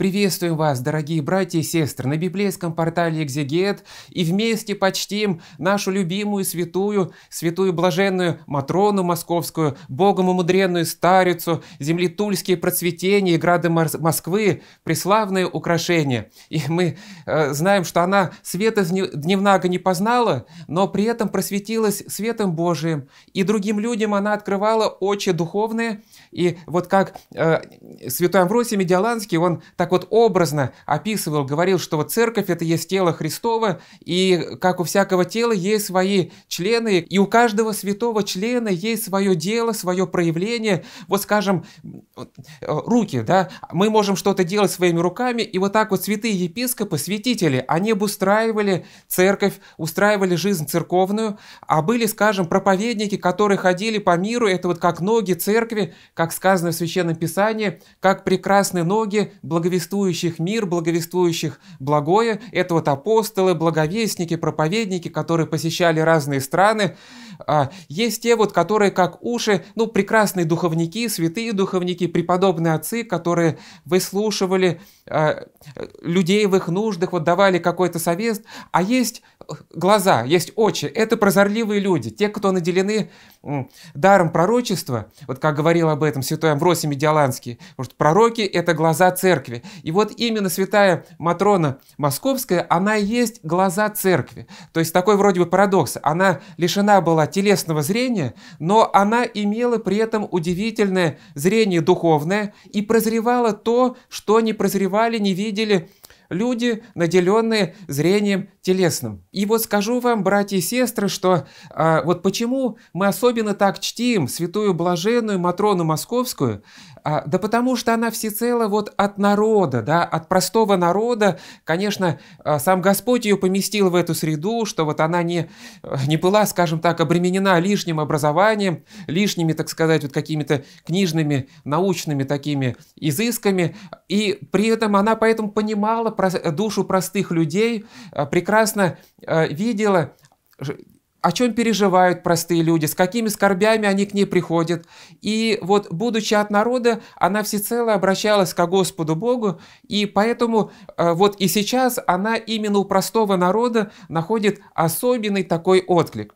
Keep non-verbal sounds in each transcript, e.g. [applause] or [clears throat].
Приветствуем вас, дорогие братья и сестры, на библейском портале «Экзегет» и вместе почтим нашу любимую святую, святую блаженную Матрону Московскую, Богом умудренную Старицу, земли Тульские процветения и грады Москвы, преславное украшение. И мы э, знаем, что она света дневного не познала, но при этом просветилась светом Божиим, и другим людям она открывала очи духовные и вот как э, святой Амвросий Медиаланский, он так вот образно описывал, говорил, что вот церковь – это есть тело Христова, и как у всякого тела есть свои члены, и у каждого святого члена есть свое дело, свое проявление. Вот, скажем, э, руки, да, мы можем что-то делать своими руками, и вот так вот святые епископы, святители, они обустраивали церковь, устраивали жизнь церковную, а были, скажем, проповедники, которые ходили по миру, это вот как ноги церкви, как сказано в Священном Писании, как прекрасны ноги благовествующих мир, благовествующих благое. Это вот апостолы, благовестники, проповедники, которые посещали разные страны. А, есть те вот, которые как уши, ну, прекрасные духовники, святые духовники, преподобные отцы, которые выслушивали а, людей в их нуждах, вот давали какой-то совет. А есть э, глаза, есть очи. Это прозорливые люди, те, кто наделены даром пророчества. Вот как говорил об этом святой Амвросий Медиаланский, что пророки – это глаза церкви. И вот именно святая Матрона Московская, она и есть глаза церкви. То есть такой вроде бы парадокс. Она лишена была телесного зрения, но она имела при этом удивительное зрение духовное и прозревала то, что не прозревали, не видели люди, наделенные зрением телесным. И вот скажу вам, братья и сестры, что а, вот почему мы особенно так чтим святую блаженную Матрону Московскую, а, да потому что она всецело вот от народа, да, от простого народа. Конечно, а, сам Господь ее поместил в эту среду, что вот она не, э, не была, скажем так, обременена лишним образованием, лишними, так сказать, вот какими-то книжными, научными такими изысками. И при этом она поэтому понимала э, душу простых людей, а прекрасно э, видела, о чем переживают простые люди, с какими скорбями они к ней приходят. И вот, будучи от народа, она всецело обращалась к Господу Богу, и поэтому э, вот и сейчас она именно у простого народа находит особенный такой отклик.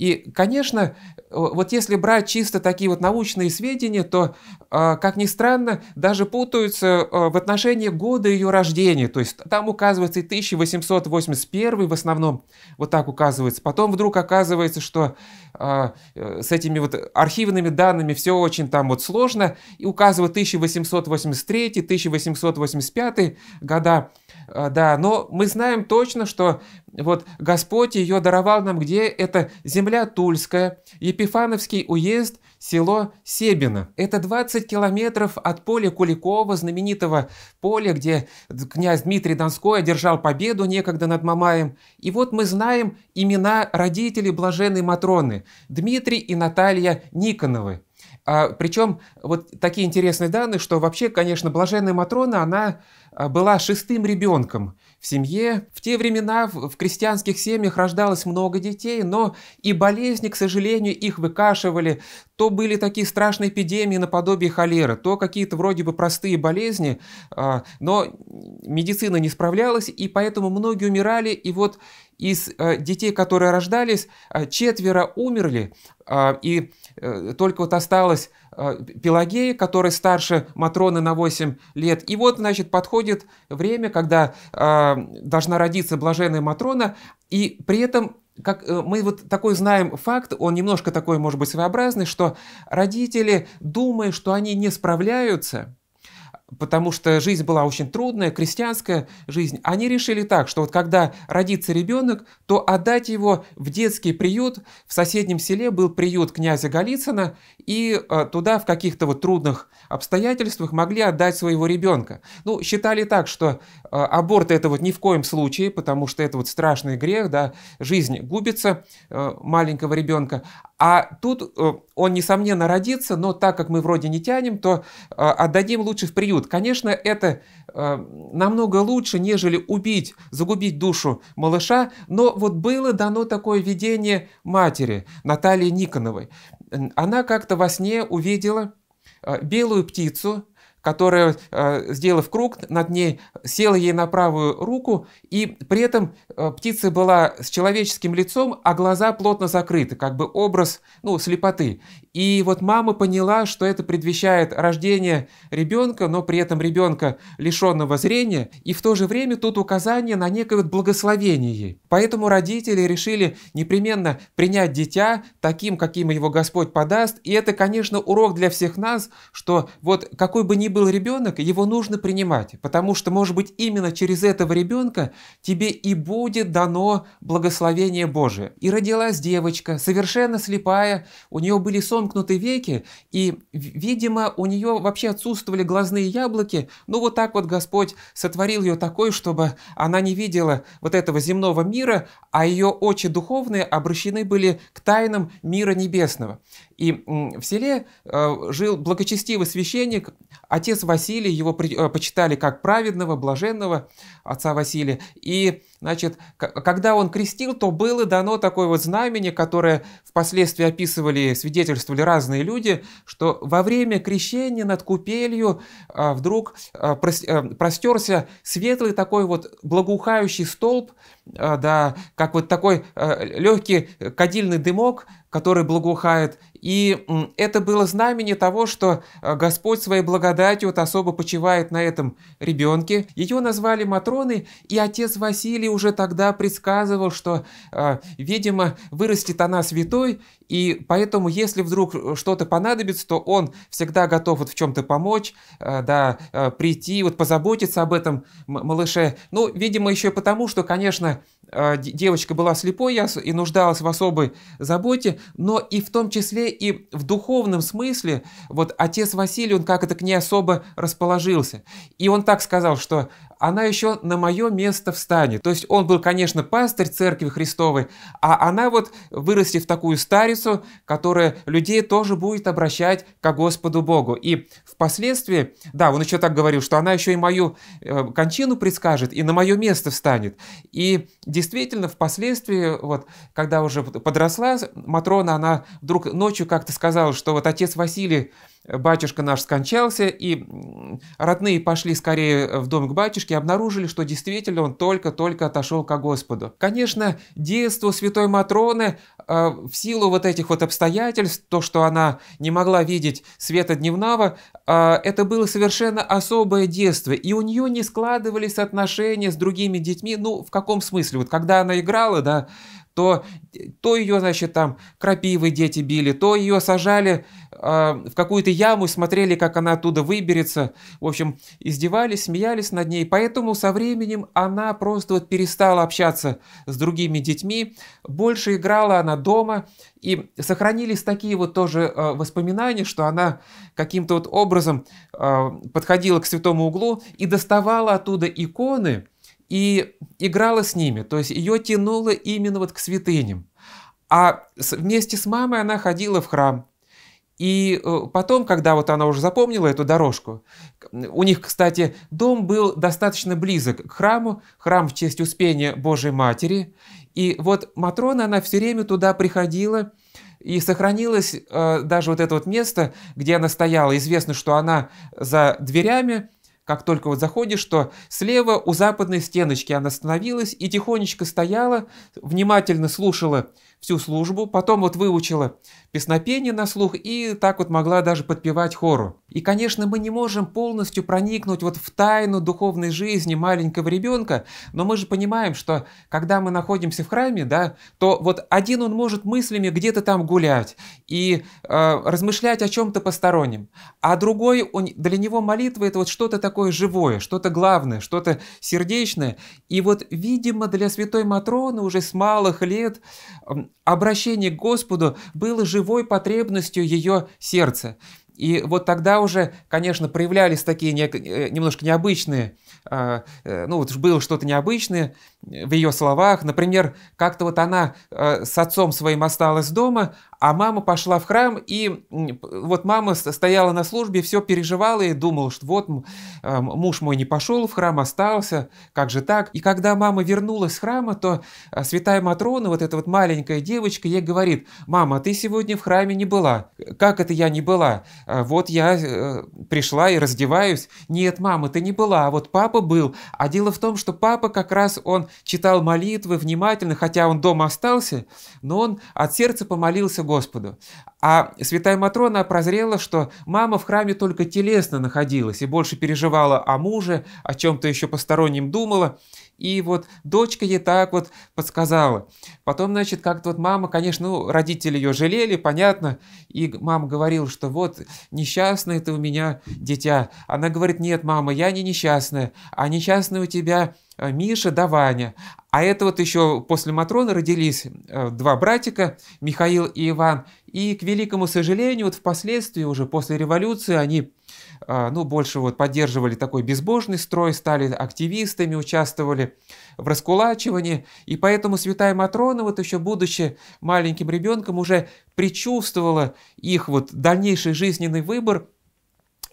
И, конечно, вот если брать чисто такие вот научные сведения, то, а, как ни странно, даже путаются а, в отношении года ее рождения. То есть там указывается и 1881 в основном, вот так указывается. Потом вдруг оказывается, что а, э, с этими вот архивными данными все очень там вот сложно, и указывают 1883, 1885 года. А, да, но мы знаем точно, что вот Господь ее даровал нам где? Это земля Тульская, Епифановский уезд, село Себино. Это 20 километров от поля Куликова, знаменитого поля, где князь Дмитрий Донской одержал победу некогда над Мамаем. И вот мы знаем имена родителей блаженной Матроны – Дмитрий и Наталья Никоновы. А, причем вот такие интересные данные, что вообще, конечно, блаженная Матрона, она а, была шестым ребенком в семье. В те времена в, в крестьянских семьях рождалось много детей, но и болезни, к сожалению, их выкашивали то были такие страшные эпидемии наподобие холеры, то какие-то вроде бы простые болезни, а, но медицина не справлялась, и поэтому многие умирали, и вот из э, детей, которые рождались, э, четверо умерли, а, и э, только вот осталась Пелагея, которая старше Матроны на 8 лет. И вот, значит, подходит время, когда а, должна родиться блаженная Матрона, и при этом как э, мы вот такой знаем факт, он немножко такой, может быть, своеобразный, что родители, думая, что они не справляются, потому что жизнь была очень трудная, крестьянская жизнь, они решили так, что вот когда родится ребенок, то отдать его в детский приют. В соседнем селе был приют князя Голицына, и а, туда в каких-то вот трудных обстоятельствах могли отдать своего ребенка. Ну, считали так, что а, аборт это вот ни в коем случае, потому что это вот страшный грех, да, жизнь губится э, маленького ребенка. А тут э, он, несомненно, родится, но так как мы вроде не тянем, то а, отдадим лучше в приют. Конечно, это э, намного лучше, нежели убить, загубить душу малыша, но вот было дано такое видение матери Натальи Никоновой она как-то во сне увидела а, белую птицу, которая, э, сделав круг над ней, села ей на правую руку, и при этом э, птица была с человеческим лицом, а глаза плотно закрыты, как бы образ ну, слепоты. И вот мама поняла, что это предвещает рождение ребенка, но при этом ребенка лишенного зрения, и в то же время тут указание на некое благословение ей. Поэтому родители решили непременно принять дитя таким, каким его Господь подаст, и это, конечно, урок для всех нас, что вот какой бы ни был ребенок, его нужно принимать, потому что, может быть, именно через этого ребенка тебе и будет дано благословение Божие. И родилась девочка, совершенно слепая, у нее были сомкнуты веки, и, видимо, у нее вообще отсутствовали глазные яблоки. Ну, вот так вот Господь сотворил ее такой, чтобы она не видела вот этого земного мира, а ее очи духовные обращены были к тайнам мира небесного. И в селе э, жил благочестивый священник, отец Василий, его э, почитали как праведного, блаженного отца Василия. И, значит, когда он крестил, то было дано такое вот знамение, которое впоследствии описывали, свидетельствовали разные люди, что во время крещения над купелью э, вдруг простерся светлый такой вот благоухающий столб, да, как вот такой легкий кадильный дымок, который благоухает, и это было знамение того, что э, Господь своей благодатью вот особо почивает на этом ребенке. Ее назвали Матроной, и отец Василий уже тогда предсказывал, что, э, видимо, вырастет она святой, и поэтому, если вдруг э, что-то понадобится, то он всегда готов вот в чем-то помочь, да, прийти, вот позаботиться об этом малыше. Ну, видимо, еще и потому, что, конечно, девочка была слепой и нуждалась в особой заботе, но и в том числе и в духовном смысле вот отец Василий, он как-то к ней особо расположился. И он так сказал, что она еще на мое место встанет. То есть он был, конечно, пастырь Церкви Христовой, а она вот вырастет в такую старицу, которая людей тоже будет обращать к Господу Богу. И впоследствии, да, он еще так говорил, что она еще и мою э, кончину предскажет, и на мое место встанет. И действительно, впоследствии, вот, когда уже подросла Матрона, она вдруг ночью как-то сказала, что вот отец Василий батюшка наш скончался, и родные пошли скорее в дом к батюшке и обнаружили, что действительно он только-только отошел ко Господу. Конечно, детство святой Матроны а, в силу вот этих вот обстоятельств, то, что она не могла видеть света дневного, а, это было совершенно особое детство, и у нее не складывались отношения с другими детьми, ну, в каком смысле, вот когда она играла, да, то, то ее, значит, там крапивы дети били, то ее сажали э, в какую-то яму, смотрели, как она оттуда выберется. В общем, издевались, смеялись над ней. Поэтому со временем она просто вот перестала общаться с другими детьми, больше играла она дома, и сохранились такие вот тоже э, воспоминания, что она каким-то вот образом э, подходила к святому углу и доставала оттуда иконы, и играла с ними, то есть ее тянуло именно вот к святыням. А вместе с мамой она ходила в храм. И э, потом, когда вот она уже запомнила эту дорожку, у них, кстати, дом был достаточно близок к храму, храм в честь Успения Божьей Матери. И вот Матрона, она все время туда приходила, и сохранилось э, даже вот это вот место, где она стояла. Известно, что она за дверями как только вот заходишь, что слева у западной стеночки она остановилась и тихонечко стояла, внимательно слушала всю службу, потом вот выучила песнопение на слух и так вот могла даже подпевать хору. И, конечно, мы не можем полностью проникнуть вот в тайну духовной жизни маленького ребенка, но мы же понимаем, что когда мы находимся в храме, да, то вот один он может мыслями где-то там гулять и э, размышлять о чем-то постороннем, а другой, он, для него молитва это вот что-то такое живое, что-то главное, что-то сердечное. И вот, видимо, для святой Матроны уже с малых лет обращение к Господу было живым живой потребностью ее сердца. И вот тогда уже, конечно, проявлялись такие не, э, немножко необычные, а, э, ну вот было что-то необычное в ее словах. Например, как-то вот она э, с отцом своим осталась дома, а мама пошла в храм, и вот мама стояла на службе, все переживала и думала, что вот э, муж мой не пошел в храм, остался, как же так? И когда мама вернулась с храма, то э, святая Матрона, вот эта вот маленькая девочка, ей говорит, мама, ты сегодня в храме не была. Как это я не была? Э, вот я пришла и раздеваюсь. Нет, мама, ты не была, а вот папа был. А дело в том, что папа как раз, он читал молитвы внимательно, хотя он дома остался, но он от сердца помолился Господу. А святая Матрона прозрела, что мама в храме только телесно находилась и больше переживала о муже, о чем-то еще постороннем думала, и вот дочка ей так вот подсказала. Потом, значит, как-то вот мама, конечно, ну, родители ее жалели, понятно. И мама говорила, что вот несчастное ты у меня дитя. Она говорит, нет, мама, я не несчастная, а несчастная у тебя э, Миша да Ваня. А это вот еще после Матроны родились э, два братика, Михаил и Иван. И, к великому сожалению, вот впоследствии уже после революции они а, ну, больше вот поддерживали такой безбожный строй, стали активистами, участвовали в раскулачивании. И поэтому Святая Матрона, вот еще будучи маленьким ребенком, уже предчувствовала их вот дальнейший жизненный выбор,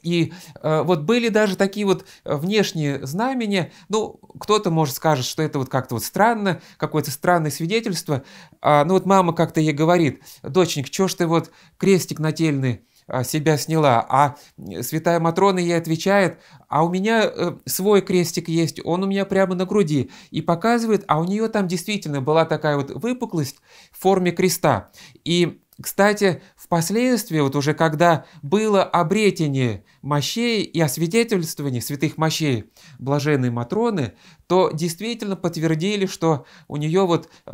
и э, вот были даже такие вот внешние знамения. Ну, кто-то, может, скажет, что это вот как-то вот странно, какое-то странное свидетельство. А, ну, вот мама как-то ей говорит, доченька, что ж ты вот крестик нательный а, себя сняла. А святая Матрона ей отвечает, а у меня э, свой крестик есть, он у меня прямо на груди. И показывает, а у нее там действительно была такая вот выпуклость в форме креста. И кстати, впоследствии, вот уже когда было обретение мощей и освидетельствование святых мощей блаженной Матроны, то действительно подтвердили, что у нее вот э,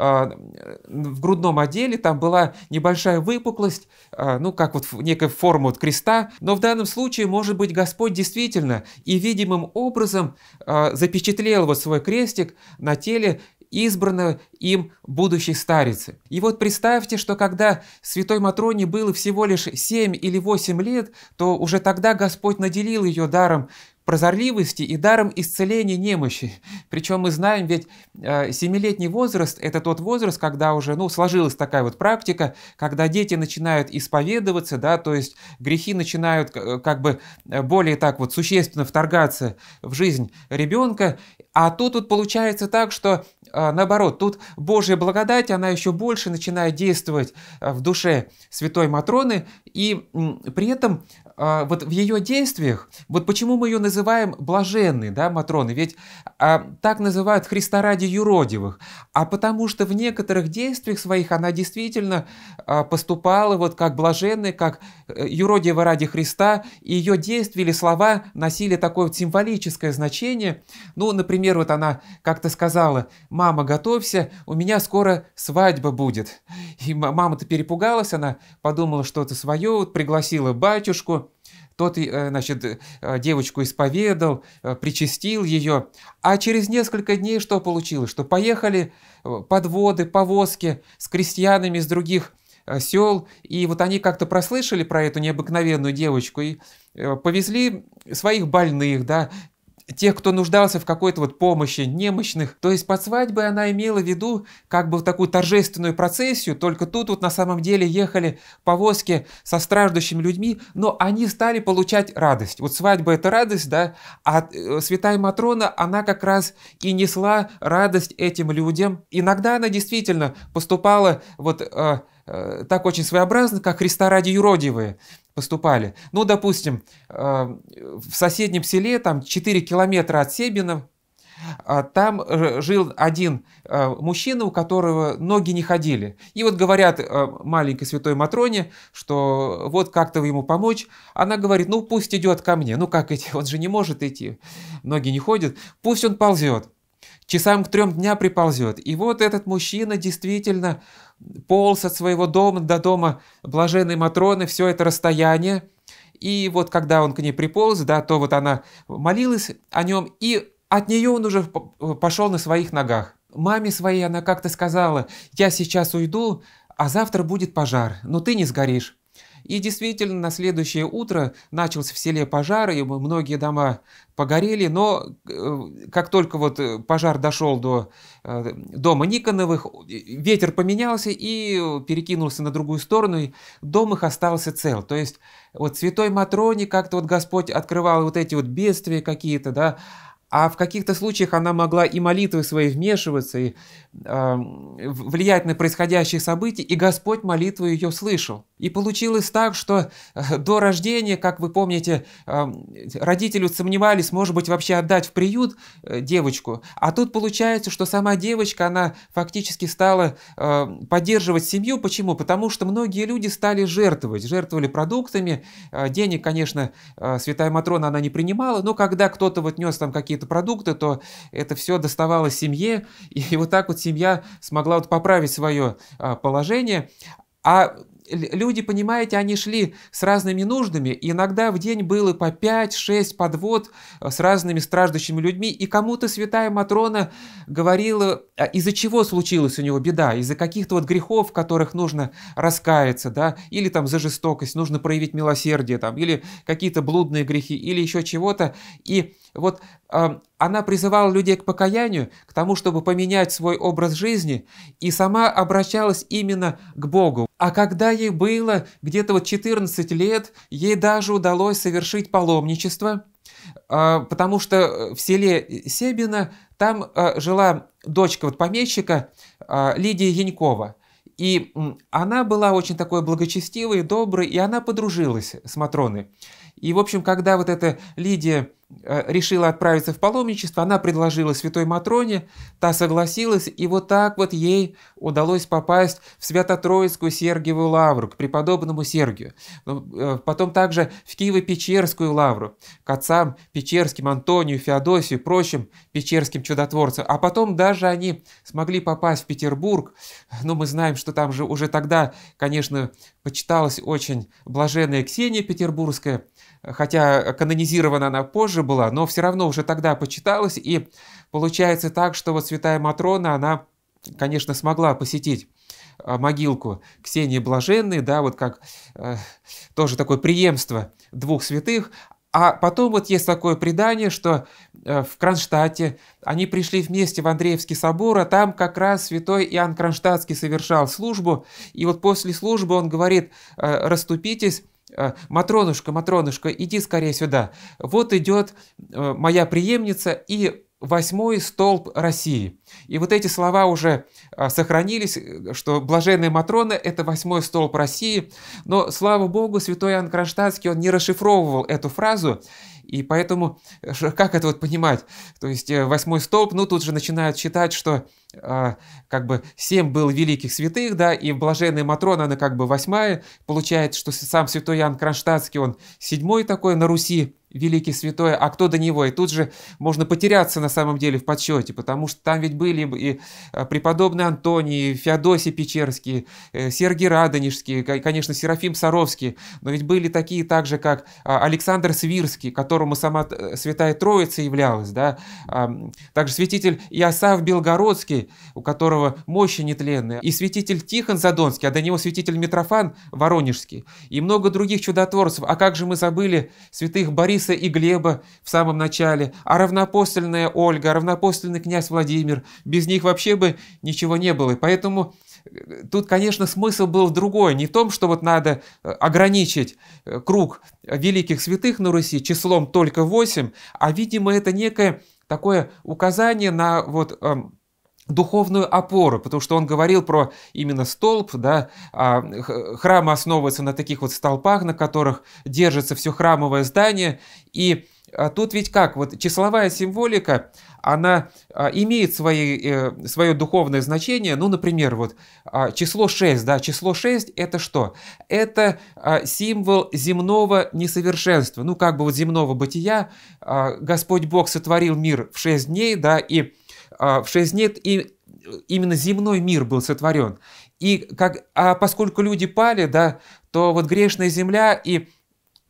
в грудном отделе там была небольшая выпуклость, э, ну как вот некая форма вот креста, но в данном случае, может быть, Господь действительно и видимым образом э, запечатлел вот свой крестик на теле избранной им будущей старицы. И вот представьте, что когда святой Матроне было всего лишь 7 или 8 лет, то уже тогда Господь наделил ее даром прозорливости и даром исцеления немощи. Причем мы знаем, ведь э, семилетний возраст – это тот возраст, когда уже ну, сложилась такая вот практика, когда дети начинают исповедоваться, да, то есть грехи начинают э, как бы э, более так вот существенно вторгаться в жизнь ребенка. А тут вот получается так, что а, наоборот, тут Божья благодать, она еще больше начинает действовать а, в душе святой Матроны, и при этом а, вот в ее действиях, вот почему мы ее называем блаженной, да, Матроны, ведь э, так называют Христа ради юродивых, а потому что в некоторых действиях своих она действительно э, поступала вот как блаженная, как э, юродива ради Христа, и ее действия или слова носили такое вот символическое значение. Ну, например, вот она как-то сказала, мама, готовься, у меня скоро свадьба будет. И мама-то перепугалась, она подумала что-то свое, вот пригласила батюшку, тот, э, значит, э, девочку исповедал, э, причастил ее. А через несколько дней что получилось? Что поехали подводы, повозки с крестьянами из других сел, и вот они как-то прослышали про эту необыкновенную девочку и повезли своих больных, да, тех, кто нуждался в какой-то вот помощи немощных. То есть под свадьбой она имела в виду как бы такую торжественную процессию, только тут вот на самом деле ехали повозки со страждущими людьми, но они стали получать радость. Вот свадьба это радость, да, а э, святая Матрона, она как раз и несла радость этим людям. Иногда она действительно поступала вот э, э так очень своеобразно, как Христа ради юродивые поступали. Ну, допустим, э, в соседнем селе, там 4 километра от Себина, а, там жил один э, мужчина, у которого ноги не ходили. И вот говорят э, маленькой святой Матроне, что вот как-то ему помочь. Она говорит, ну пусть идет ко мне. Ну как идти? Он же не может идти. Ноги не ходят. Пусть он ползет. Часам к трем дня приползет. И вот этот мужчина действительно полз от своего дома до дома блаженной Матроны все это расстояние. И вот когда он к ней приполз, да, то вот она молилась о нем, и от нее он уже пошел на своих ногах. Маме своей она как-то сказала, я сейчас уйду, а завтра будет пожар, но ты не сгоришь. И действительно, на следующее утро начался в селе пожар, и многие дома погорели, но э, как только вот э, пожар дошел до э, дома Никоновых, ветер поменялся и перекинулся на другую сторону, и дом их остался цел. То есть вот святой Матроне как-то вот Господь открывал вот эти вот бедствия какие-то, да, а в каких-то случаях она могла и молитвы свои вмешиваться, и э, влиять на происходящие события, и Господь молитву ее слышал. И получилось так, что э, до рождения, как вы помните, э, родители сомневались, может быть, вообще отдать в приют э, девочку. А тут получается, что сама девочка, она фактически стала поддерживать семью. Почему? Потому что многие люди стали жертвовать. Жертвовали продуктами. Денег, конечно, Святая Матрона она не принимала, но когда кто-то вот нес там какие-то продукты, то это все доставалось семье. И вот так вот семья смогла вот поправить свое положение. А люди, понимаете, они шли с разными нуждами, и иногда в день было по 5-6 подвод э, с разными страждущими людьми, и кому-то святая Матрона говорила, «А из-за чего случилась у него беда, из-за каких-то вот грехов, в которых нужно раскаяться, да, или там за жестокость, нужно проявить милосердие, там, или какие-то блудные грехи, или еще чего-то, и вот эм, она призывала людей к покаянию, к тому, чтобы поменять свой образ жизни, и сама обращалась именно к Богу. А когда ей было где-то вот 14 лет, ей даже удалось совершить паломничество, а, потому что э, в селе Себино там э, жила дочка вот помещика а, Лидия Янькова. И она была очень такой благочестивой, доброй, и она подружилась с Матроной. И, в общем, когда вот эта Лидия э, решила отправиться в паломничество, она предложила святой Матроне, та согласилась, и вот так вот ей удалось попасть в Свято-Троицкую Сергиеву лавру, к преподобному Сергию. Ну, э, потом также в Киево-Печерскую лавру, к отцам Печерским, Антонию, Феодосию, прочим печерским чудотворцам. А потом даже они смогли попасть в Петербург. Ну, мы знаем, что там же уже тогда, конечно, почиталась очень блаженная Ксения Петербургская, хотя канонизирована она позже была, но все равно уже тогда почиталась, и получается так, что вот Святая Матрона, она, конечно, смогла посетить а, могилку Ксении Блаженной, да, вот как э, тоже такое преемство двух святых, а потом вот есть такое предание, что э, в Кронштадте они пришли вместе в Андреевский собор, а там как раз святой Иоанн Кронштадтский совершал службу. И вот после службы он говорит, э, расступитесь, а, матронушка, Матронушка, иди скорее сюда. Вот идет э, моя преемница и восьмой столб России. И вот эти слова уже а, сохранились, э, что блаженная Матрона – это восьмой столб России. Но, слава Богу, святой Иоанн Кронштадтский, он не расшифровывал эту фразу, и поэтому, э, как это вот понимать? То есть э, восьмой столб, ну тут же начинают считать, что э, как бы семь был великих святых, да, и блаженная Матрона, она как бы восьмая. Получается, что сам святой Ян Кронштадтский, он седьмой такой на Руси великий святой, а кто до него. И тут же можно потеряться на самом деле в подсчете, потому что там ведь были и а, преподобные Антоний, и Феодосий Печерский, э, Сергий Радонежский, и, конечно, Серафим Саровский, но ведь были такие также, как а, Александр Свирский, которому сама э, Святая Троица являлась, да, а, также святитель Иосаф Белгородский, у которого мощи нетленные, и святитель Тихон Задонский, а до него святитель Митрофан Воронежский, и много других чудотворцев. А как же мы забыли святых Бориса Бориса и Глеба в самом начале, а равнопостольная Ольга, равнопостольный князь Владимир. Без них вообще бы ничего не было. И поэтому э, тут, конечно, смысл был другой. Не в том, что вот надо э, ограничить э, круг великих святых на Руси числом только 8, а, видимо, это некое такое указание на вот эм, духовную опору, потому что он говорил про именно столб, да, а, храм основывается на таких вот столпах, на которых держится все храмовое здание, и а, тут ведь как, вот числовая символика, она а, имеет свои, э, свое духовное значение, ну, например, вот число 6, да, число 6 это что? Это символ земного несовершенства, ну, как бы вот земного бытия, Господь Бог сотворил мир в 6 дней, да, и а, в шесть дней и э, именно земной мир был сотворен. И как, а поскольку люди пали, да, то вот грешная земля и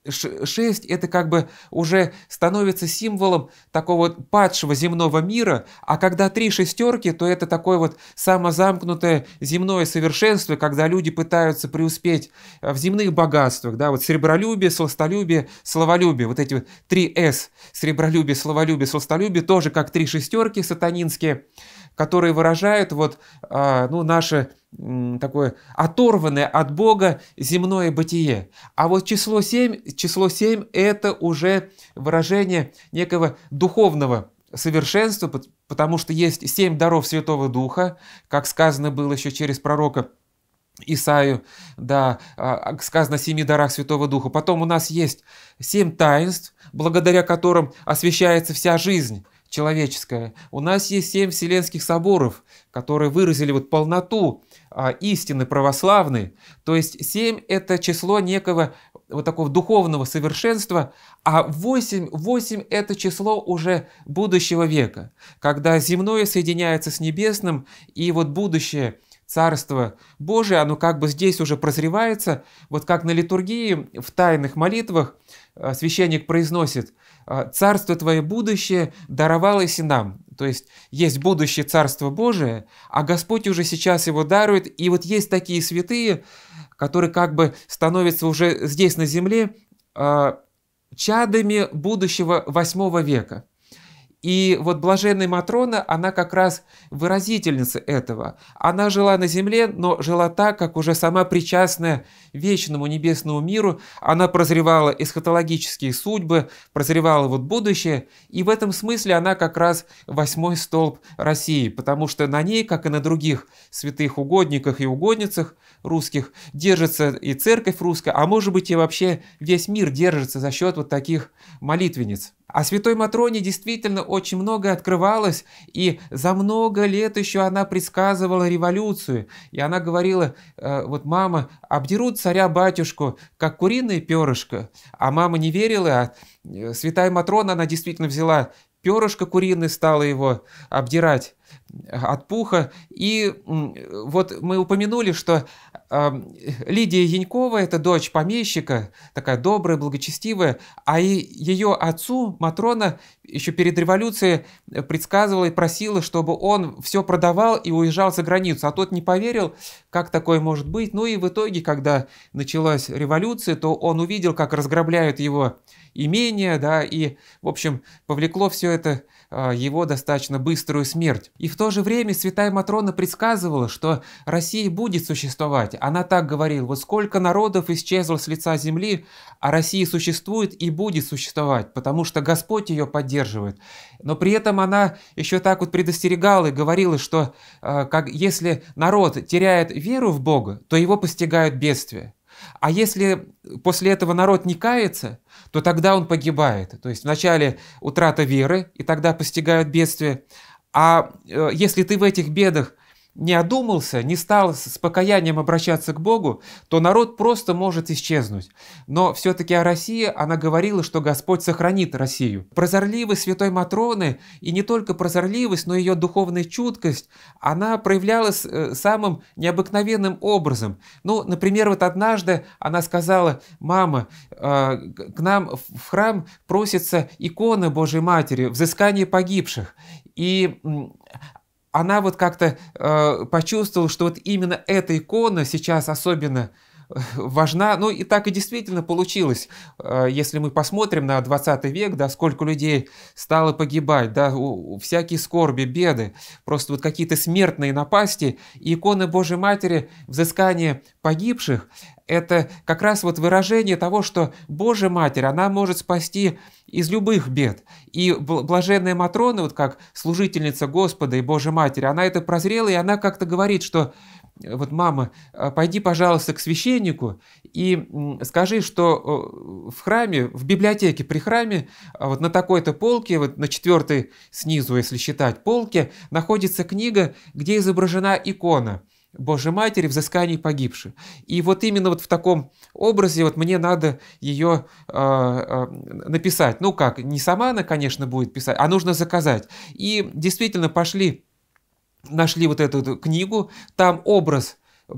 шесть это как бы уже становится символом такого падшего земного мира, а когда три шестерки, то это такое вот самозамкнутое земное совершенство, когда люди пытаются преуспеть э, в земных богатствах, да, вот сребролюбие, сластолюбие, словолюбие, вот эти вот три С, сребролюбие, словолюбие, сластолюбие, тоже как три шестерки сатанинские, которые выражают вот, а, ну, наше такое оторванное от Бога земное бытие. А вот число 7, число 7 это уже выражение некого духовного совершенства, потому что есть семь даров Святого Духа, как сказано было еще через пророка Исаию, да, а, а, сказано о семи дарах Святого Духа. Потом у нас есть семь таинств, благодаря которым освещается вся жизнь человеческое. У нас есть семь вселенских соборов, которые выразили вот полноту а, истины православной. То есть семь – это число некого вот такого духовного совершенства, а 8, 8 – это число уже будущего века, когда земное соединяется с небесным, и вот будущее Царство Божие, оно как бы здесь уже прозревается, вот как на литургии в тайных молитвах а, священник произносит – а, Царство Твое будущее даровалось и нам. То есть есть будущее Царство Божие, а Господь уже сейчас его дарует. И вот есть такие святые, которые как бы становятся уже здесь на земле а, чадами будущего восьмого века. И вот блаженная Матрона, она как раз выразительница этого. Она жила на земле, но жила так, как уже сама причастная вечному небесному миру. Она прозревала эсхатологические судьбы, прозревала вот будущее. И в этом смысле она как раз восьмой столб России, потому что на ней, как и на других святых угодниках и угодницах русских, держится и церковь русская, а может быть и вообще весь мир держится за счет вот таких молитвенниц. О а святой Матроне действительно очень многое открывалось, и за много лет еще она предсказывала революцию. И она говорила, э, вот мама, обдерут царя-батюшку, как куриное перышко. А мама не верила, а э, святая Матрона, она действительно взяла перышко куриное, стала его обдирать от пуха. И вот мы упомянули, что Лидия Янькова – это дочь помещика, такая добрая, благочестивая, а и ее отцу Матрона еще перед революцией предсказывала и просила, чтобы он все продавал и уезжал за границу, а тот не поверил, как такое может быть. Ну и в итоге, когда началась революция, то он увидел, как разграбляют его имение, да, и, в общем, повлекло все это а, его достаточно быструю смерть. И в то же время Святая Матрона предсказывала, что Россия будет существовать. Она так говорила, вот сколько народов исчезло с лица земли, а Россия существует и будет существовать, потому что Господь ее поддерживает. Но при этом она еще так вот предостерегала и говорила, что а, как, если народ теряет веру в Бога, то его постигают бедствия. А если после этого народ не кается, то тогда он погибает. То есть вначале утрата веры, и тогда постигают бедствия. А э, если ты в этих бедах не одумался, не стал с покаянием обращаться к Богу, то народ просто может исчезнуть. Но все-таки о России она говорила, что Господь сохранит Россию. Прозорливость святой Матроны, и не только прозорливость, но и ее духовная чуткость, она проявлялась э, самым необыкновенным образом. Ну, например, вот однажды она сказала, «Мама, э, к нам в храм просится икона Божьей Матери, взыскание погибших». И она вот как-то э, почувствовала, что вот именно эта икона сейчас особенно э, важна. Ну и так и действительно получилось. Э, если мы посмотрим на 20 век, да, сколько людей стало погибать, да, у, у всякие скорби, беды, просто вот какие-то смертные напасти, и икона Божьей Матери, взыскание погибших, это как раз вот выражение того, что Божья Матерь, она может спасти из любых бед. И блаженная Матрона, вот как служительница Господа и Божьей Матери, она это прозрела, и она как-то говорит, что э, вот мама, э, пойди, пожалуйста, к священнику и скажи, что э, в храме, в библиотеке при храме, вот на такой-то полке, вот на четвертой снизу, если считать, полке, находится книга, где изображена икона – Божьей Матери, взыскании погибших. И вот именно вот в таком образе вот мне надо ее э, э, написать. Ну как, не сама она, конечно, будет писать, а нужно заказать. И действительно пошли, нашли вот эту книгу, там образ, э,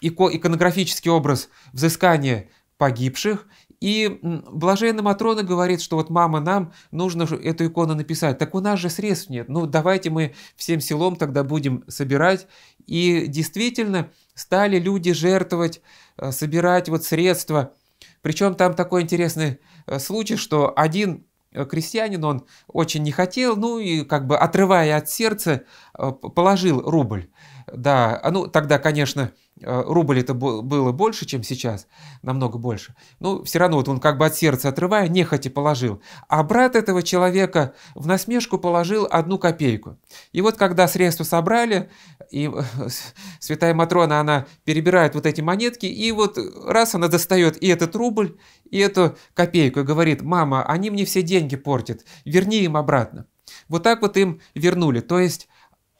ико, иконографический образ взыскания погибших, и блаженная Матрона говорит, что вот мама, нам нужно эту икону написать. Так у нас же средств нет. Ну давайте мы всем селом тогда будем собирать. И действительно стали люди жертвовать, э, собирать вот средства. Причем там такой интересный э, случай, что один э, крестьянин, он очень не хотел, ну и как бы отрывая от сердца, положил рубль. Да, а, ну тогда, конечно, Э, рубль это было больше, чем сейчас, намного больше, но ну, все равно вот он как бы от сердца отрывая, нехотя положил. А брат этого человека в насмешку положил одну копейку. И вот когда средства собрали, и э, святая Матрона, она перебирает вот эти монетки, и вот раз она достает и этот рубль, и эту копейку, и говорит, мама, они мне все деньги портят, верни им обратно. Вот так вот им вернули. То есть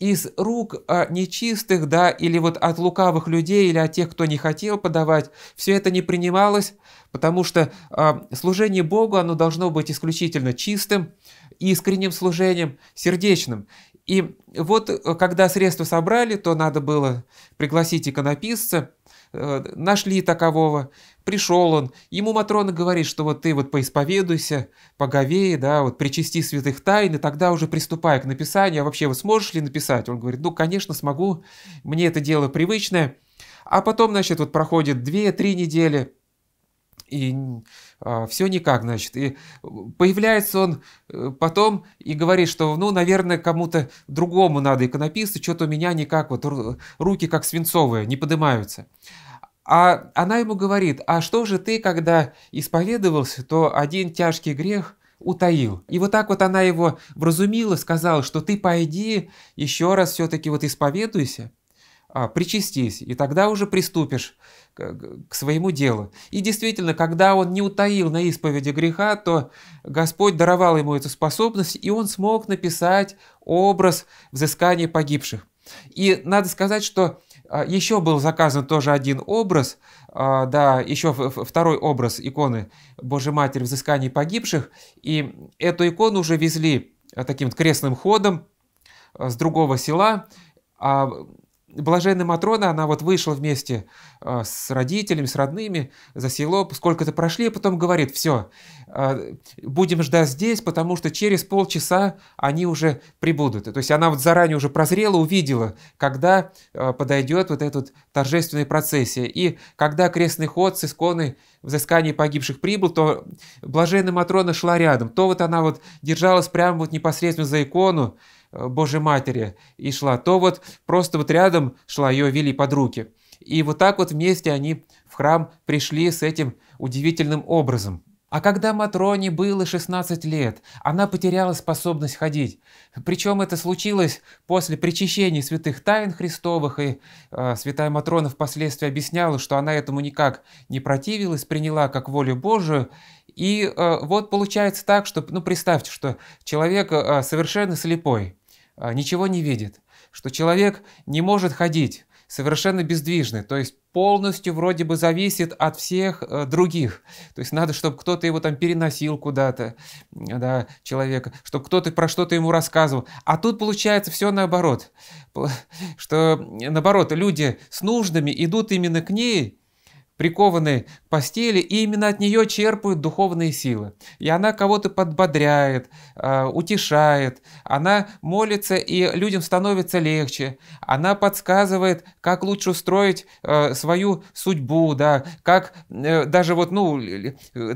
из рук а, нечистых, да, или вот от лукавых людей, или от тех, кто не хотел подавать, все это не принималось, потому что а, служение Богу, оно должно быть исключительно чистым, искренним служением, сердечным. И вот, э, когда средства собрали, то надо было пригласить иконописца, э, нашли такового, Пришел он, ему Матрона говорит, что вот ты вот поисповедуйся, поговее, да, вот причасти святых тайн, и тогда уже приступай к написанию. А вообще, вот сможешь ли написать? Он говорит, ну, конечно, смогу, мне это дело привычное. А потом, значит, вот проходит 2-3 недели, и а, все никак, значит. И появляется он э, потом и говорит, что, ну, наверное, кому-то другому надо иконописцу, что-то у меня никак, вот руки как свинцовые, не поднимаются. А она ему говорит, а что же ты, когда исповедовался, то один тяжкий грех утаил. И вот так вот она его вразумила, сказала, что ты пойди еще раз все-таки вот исповедуйся, а, причастись, и тогда уже приступишь к своему делу. И действительно, когда он не утаил на исповеди греха, то Господь даровал ему эту способность, и он смог написать образ взыскания погибших. И надо сказать, что а, еще был заказан тоже один образ, а, да, еще второй образ иконы Божьей Матери взысканий погибших, и эту икону уже везли а, таким крестным ходом с другого села, Блаженная Матрона, она вот вышла вместе э, с родителями, с родными за село, сколько-то прошли, и а потом говорит, все, э, будем ждать здесь, потому что через полчаса они уже прибудут. То есть она вот заранее уже прозрела, увидела, когда э, подойдет вот эта вот торжественная процессия. И когда крестный ход с исконы взыскания погибших прибыл, то блаженная Матрона шла рядом. То вот она вот держалась прямо вот непосредственно за икону, Э, Божьей Матери и шла, то вот просто вот рядом шла, ее вели под руки. И вот так вот вместе они в храм пришли с этим удивительным образом. А когда Матроне было 16 лет, она потеряла способность ходить. Причем это случилось после причащения святых тайн Христовых, и э, святая Матрона впоследствии объясняла, что она этому никак не противилась, приняла как волю Божию. И э, вот получается так, что, ну представьте, что человек э, совершенно слепой, а, ничего не видит, что человек не может ходить, совершенно бездвижный, то есть полностью вроде бы зависит от всех э, других. То есть надо, чтобы кто-то его там переносил куда-то, да, человека, чтобы кто-то про что-то ему рассказывал. А тут получается все наоборот, что наоборот, люди с нуждами идут именно к ней, прикованы к постели, и именно от нее черпают духовные силы. И она кого-то подбодряет, э, утешает, она молится, и людям становится легче. Она подсказывает, как лучше устроить э, свою судьбу, да, как э, даже вот, ну,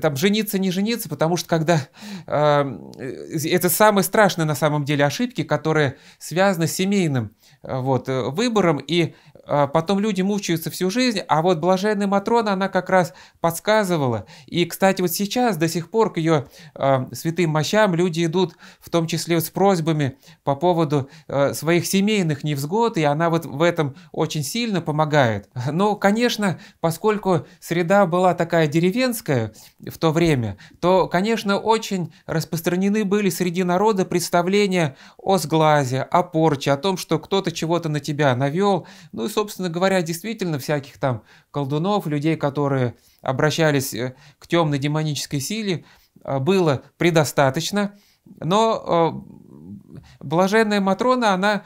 там, жениться, не жениться, потому что когда... это самые страшные на самом деле ошибки, которые связаны с семейным вот, выбором, и а, потом люди мучаются всю жизнь, а вот блаженная Матрона, она как раз подсказывала. И, кстати, вот сейчас до сих пор к ее э, а, святым мощам люди идут, в том числе вот с просьбами по поводу э, своих семейных невзгод, и она вот в этом очень сильно помогает. [laughs] Но, конечно, поскольку среда была такая деревенская в то время, то, конечно, очень распространены были среди народа представления о сглазе, о порче, о том, что кто-то чего-то на тебя навел, ну собственно говоря, действительно всяких там колдунов, людей, которые обращались э, к темной демонической силе, э, было предостаточно. Но э, блаженная Матрона, она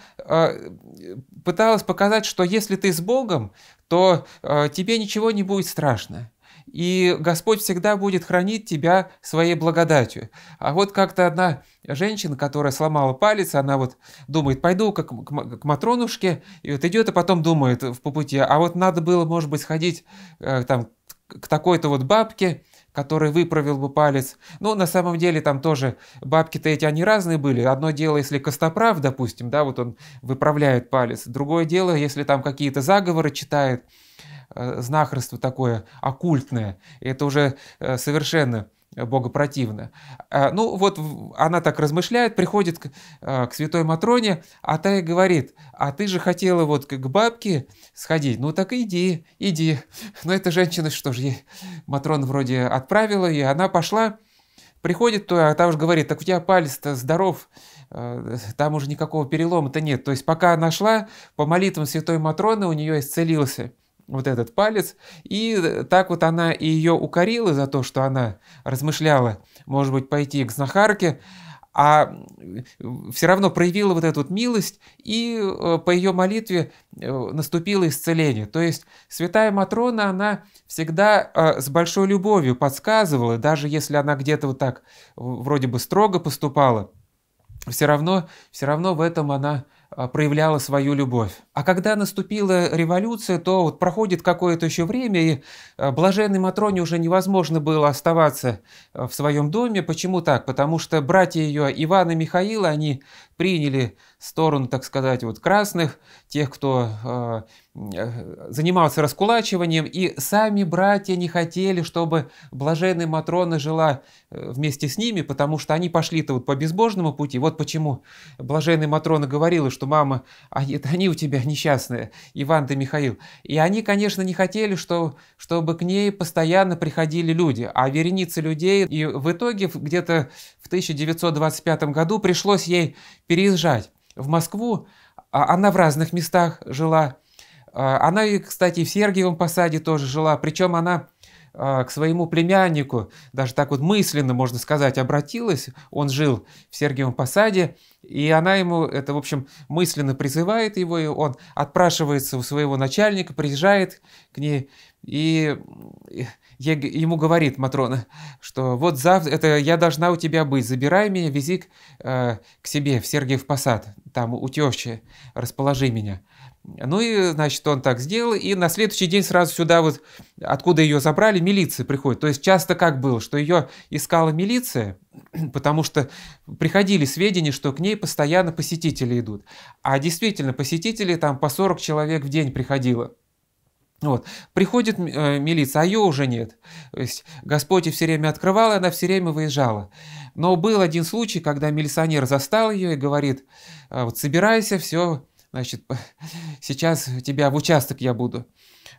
пыталась показать, что если ты с Богом, то тебе ничего не будет страшно и Господь всегда будет хранить тебя своей благодатью. А вот как-то одна женщина, которая сломала палец, она вот думает, пойду как к Матронушке, и вот идет, а потом думает по пути, а вот надо было, может быть, сходить э, там к такой-то вот бабке, который выправил бы палец. Ну, на самом деле там тоже бабки-то эти, они разные были. Одно дело, если Костоправ, допустим, да, вот он выправляет палец. Другое дело, если там какие-то заговоры читает. Э, знахарство такое оккультное, это уже э, совершенно богопротивно. А, ну вот она так размышляет, приходит к, э, к святой Матроне, а та и говорит, а ты же хотела вот к бабке сходить, ну так иди, иди. [laughs] Но эта женщина, что же, ей Матрон вроде отправила, и она пошла, приходит, то а та уже говорит, так у тебя палец-то здоров, там уже никакого перелома-то нет. То есть пока она шла, по молитвам святой Матроны у нее исцелился – вот этот палец. И э, так вот она и ее укорила за то, что она размышляла, может быть, пойти к знахарке, а все равно проявила вот эту вот милость, и э, по ее молитве э, наступило исцеление. То есть святая Матрона, она всегда с большой любовью подсказывала, даже если она где-то вот так вроде бы строго поступала, все равно, все равно в этом она проявляла свою любовь. А когда наступила революция, то вот проходит какое-то еще время, и э, блаженной Матроне уже невозможно было оставаться э, в своем доме. Почему так? Потому что братья ее Иван и Михаил, они приняли сторону, так сказать, вот красных, тех, кто э, э занимался раскулачиванием, и сами братья не хотели, чтобы блаженная Матрона жила вместе с ними, потому что они пошли-то вот по безбожному пути. Вот почему блаженная Матрона говорила, что «мама, они, а они у тебя несчастная, Иван и Михаил. И они, конечно, не хотели, что, чтобы к ней постоянно приходили люди, а вереницы людей. И в итоге где-то в 1925 году пришлось ей переезжать в Москву. А она в разных местах жила. А, она, кстати, в Сергиевом посаде тоже жила. Причем она а, к своему племяннику, даже так вот мысленно, можно сказать, обратилась. Он жил в Сергиевом посаде, и она ему это, в общем, мысленно призывает его, и он отпрашивается у своего начальника, приезжает к ней, и ему говорит Матрона, что вот завтра, это я должна у тебя быть, забирай меня, вези к, э, к себе в Сергиев Посад, там у тещи, расположи меня. Ну и, значит, он так сделал, и на следующий день сразу сюда вот, откуда ее забрали, милиция приходит. То есть часто как было, что ее искала милиция, [clears throat] потому что приходили сведения, что к ней постоянно посетители идут. А действительно, посетители там по 40 человек в день приходило. Вот. Приходит э, милиция, а ее уже нет. То есть Господь ее все время открывал, и она все время выезжала. Но был один случай, когда милиционер застал ее и говорит, «Э, вот собирайся, все, значит, [laughs] сейчас тебя в участок я буду,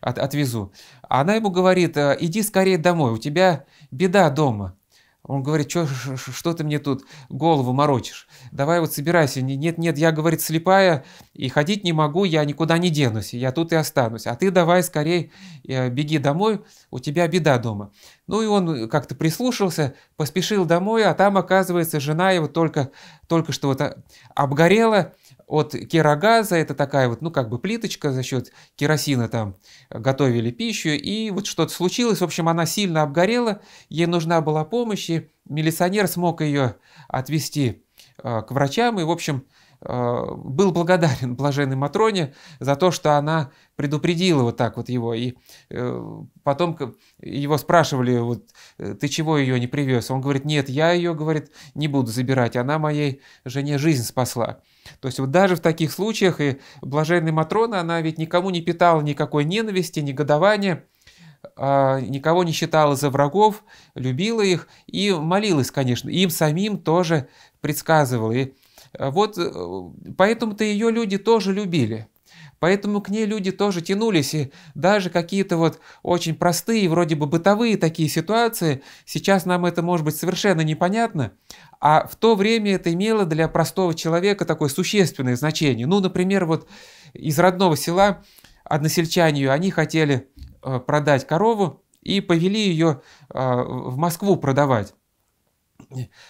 от, отвезу. А она ему говорит, «Э, иди скорее домой, у тебя беда дома. Он говорит, что, что ты мне тут голову морочишь? Давай вот собирайся. Нет, нет, я, говорит, слепая и ходить не могу, я никуда не денусь, я тут и останусь. А ты давай скорее э, беги домой, у тебя беда дома. Ну и он как-то прислушался, поспешил домой, а там, оказывается, жена его только, только что вот а, обгорела, от керогаза, это такая вот, ну, как бы плиточка, за счет керосина там э, готовили пищу, и вот что-то случилось, в общем, она сильно обгорела, ей нужна была помощь, и милиционер смог ее отвезти э, к врачам, и, в общем, э, был благодарен блаженной Матроне за то, что она предупредила вот так вот его, и э, потом его спрашивали, вот, э, ты чего ее не привез? Он говорит, нет, я ее, говорит, не буду забирать, она моей жене жизнь спасла. То есть вот даже в таких случаях и блаженная Матрона, она ведь никому не питала никакой ненависти, негодования, а, никого не считала за врагов, любила их и молилась, конечно, им самим тоже предсказывала. И э, вот э, поэтому-то ее люди тоже любили. Поэтому к ней люди тоже тянулись, и даже какие-то вот очень простые, вроде бы бытовые такие ситуации, сейчас нам это может быть совершенно непонятно, а в то время это имело для простого человека такое существенное значение. Ну, например, вот из родного села односельчанию они хотели э, продать корову и повели ее э, в Москву продавать.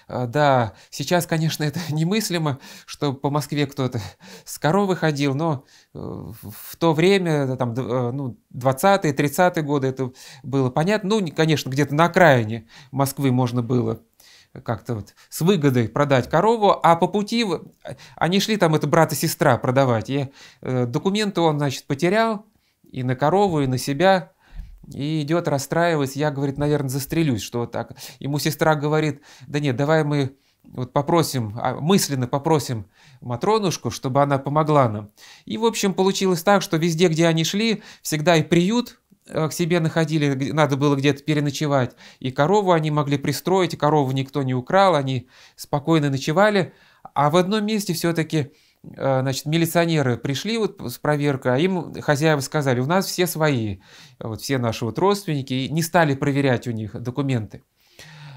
Э, да, сейчас, конечно, [laughs] это немыслимо, что по Москве кто-то с коровы ходил, но э, в то время, там, э, ну, 20-е, 30-е годы это было понятно. Ну, конечно, где-то на окраине Москвы можно было как-то вот с выгодой продать корову, а по пути они шли там это брат и сестра продавать. И документы он, значит, потерял и на корову, и на себя и идет, расстраиваясь, я, говорит, наверное, застрелюсь, что вот так. Ему сестра говорит, да нет, давай мы вот попросим, а, мысленно попросим Матронушку, чтобы она помогла нам. И, в общем, получилось так, что везде, где они шли, всегда и приют э, к себе находили, надо было где-то переночевать, и корову они могли пристроить, и корову никто не украл, они спокойно ночевали, а в одном месте все-таки Э, значит, милиционеры пришли вот с проверкой, а им хозяева сказали, у нас все свои, вот все наши вот родственники, и не стали проверять у них документы.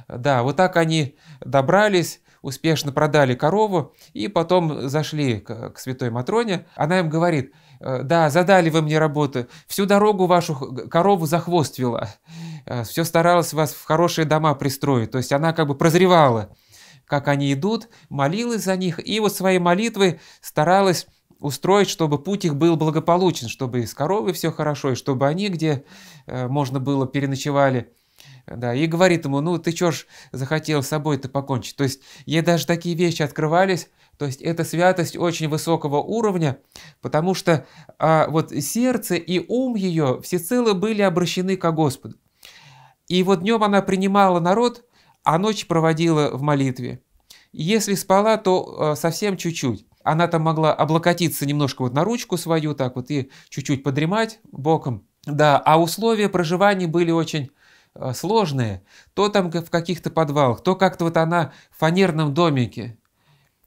Да, вот так они добрались, успешно продали корову и потом зашли к, к святой Матроне. Она им говорит, «Э, да, задали вы мне работу, всю дорогу вашу корову за хвост вела, э, все старалась вас в хорошие дома пристроить, то есть она как бы прозревала как они идут, молилась за них и вот свои молитвы старалась устроить, чтобы путь их был благополучен, чтобы и с коровой все хорошо, и чтобы они, где э, можно было, переночевали. Да, и говорит ему, ну ты чё ж захотел с собой-то покончить? То есть ей даже такие вещи открывались, то есть это святость очень высокого уровня, потому что а, вот сердце и ум ее всецело были обращены ко Господу. И вот днем она принимала народ, а ночь проводила в молитве. Если спала, то э, совсем чуть-чуть. Она там могла облокотиться немножко вот на ручку свою, так вот, и чуть-чуть подремать боком. Да, а условия проживания были очень э, сложные. То там в каких-то подвалах, то как-то вот она в фанерном домике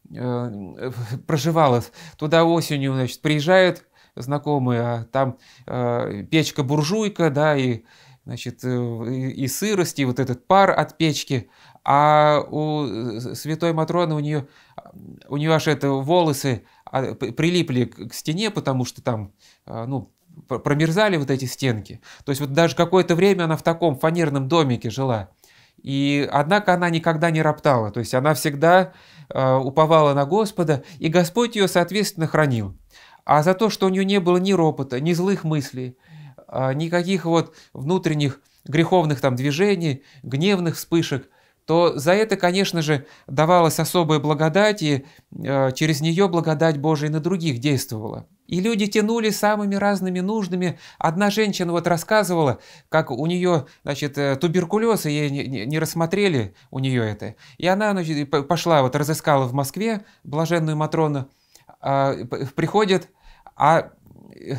э, [laughs] проживала. Туда осенью, значит, приезжают знакомые, а там э, печка-буржуйка, да, и значит, э, и сырость, и вот этот пар от печки. А у э, святой Матроны у нее, а, у нее аж это волосы а, прилипли к стене, потому что там, а, ну, промерзали вот эти стенки. То есть вот даже какое-то время она в таком фанерном домике жила. И однако она никогда не роптала, то есть она всегда э, уповала на Господа, и Господь ее, соответственно, хранил. А за то, что у нее не было ни ропота, ни злых мыслей, а, никаких вот внутренних греховных там движений, гневных вспышек, то за это, конечно же, давалась особая благодать, и а, через нее благодать Божия на других действовала. И люди тянули самыми разными нуждами. Одна женщина вот рассказывала, как у нее, значит, э, туберкулез, и ей не, не рассмотрели у нее это. И она значит, пошла, вот разыскала в Москве блаженную Матрону, приходит, а, а э,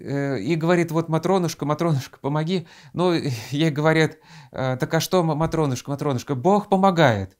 Э, и говорит, вот Матронушка, Матронушка, помоги. Ну, [laughs] ей говорят, «Э, так а что, Матронушка, Матронушка, Бог помогает.